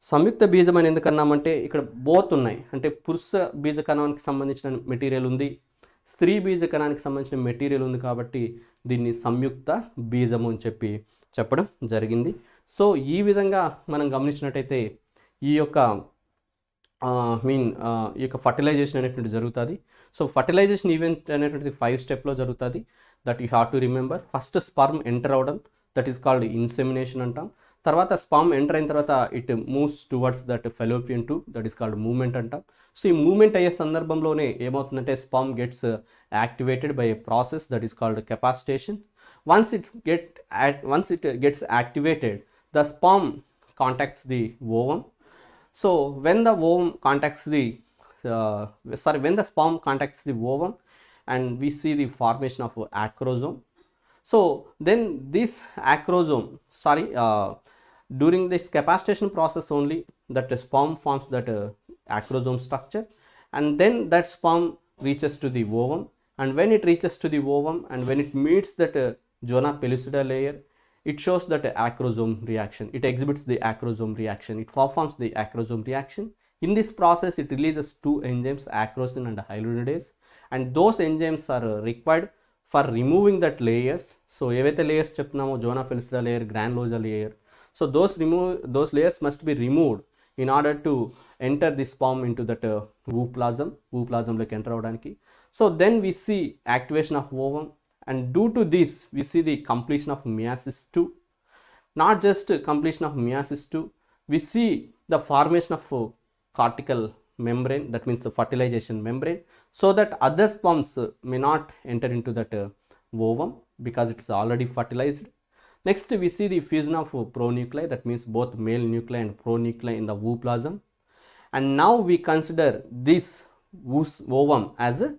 సంయుక్త బీజం అని ఎందుకు అన్నామంటే ఇక్కడ బోత్ ఉన్నాయి అంటే పురుష బీజ కణానికి సంబంధించిన మెటీరియల్ ఉంది స్త్రీ బీజ కణానికి సంబంధించిన మెటీరియల్ ఉంది కాబట్టి దీన్ని సంయుక్త బీజము అని చెప్పి చెప్పడం జరిగింది సో ఈ విధంగా మనం గమనించినట్టయితే ఈ యొక్క మీన్ ఈ యొక్క ఫర్టిలైజేషన్ అనేటువంటి జరుగుతుంది సో ఫర్టిలైజేషన్ ఈవెంట్ అనేటువంటిది ఫైవ్ స్టెప్లో జరుగుతుంది that you have to remember first sperm enter అవడం దట్ ఈస్ కాల్డ్ ఇన్సెమినేషన్ అంటాం తర్వాత స్పామ్ ఎంటర్ అయిన తర్వాత it moves towards that fallopian That is that is called moment అంటాం సో ఈ మూమెంట్ అయ్యే సందర్భంలోనే ఏమవుతుందంటే sperm gets activated by a process that is called capacitation once it's get once it gets activated the sperm contacts the ovum. So when the ovum contacts the uh, sorry when the sperm contacts the ovum and we see the formation of acrosome. So then this acrosome sorry during this capacitation process only that sperm forms that uh, acrosome structure and then that sperm reaches to the ovum and when it reaches to the ovum and when it meets that uh, zona pellucida layer it shows that uh, acrosome reaction it exhibits the acrosome reaction it performs the acrosome reaction in this process it releases two enzymes acrosin and hyaluronidase and those enzymes are uh, required for removing that layers so ఏవైతే layers చెప్తున్నామో zona pellucida layer, granulosa layer so those remove those layers must be removed in order to enter this sperm into that uh, ooplasm ooplasm like enter so then we see activation of ovum and due to this we see the completion of meiosis 2 not just completion of meiosis 2 we see the formation of uh, cortical membrane that means the fertilization membrane so that other sperms uh, may not enter into that uh, ovum because it's already fertilized Next we see the fusion of uh, pronuclei that means both male nuclei and pronuclei in the ooplasm and now we consider this ovum as a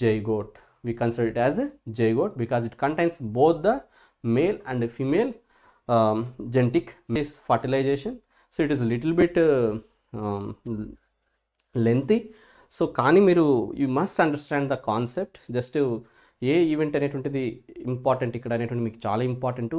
zygote. We consider it as a zygote because it contains both the male and female um, genetic fertilization. So it is a little bit uh, um, lengthy. So కానీ you must understand the concept just to. ఏ ఈవెంట్ అనేటువంటిది ఇంపార్టెంట్ ఇక్కడ అనేటువంటి మీకు చాలా ఇంపార్టెంట్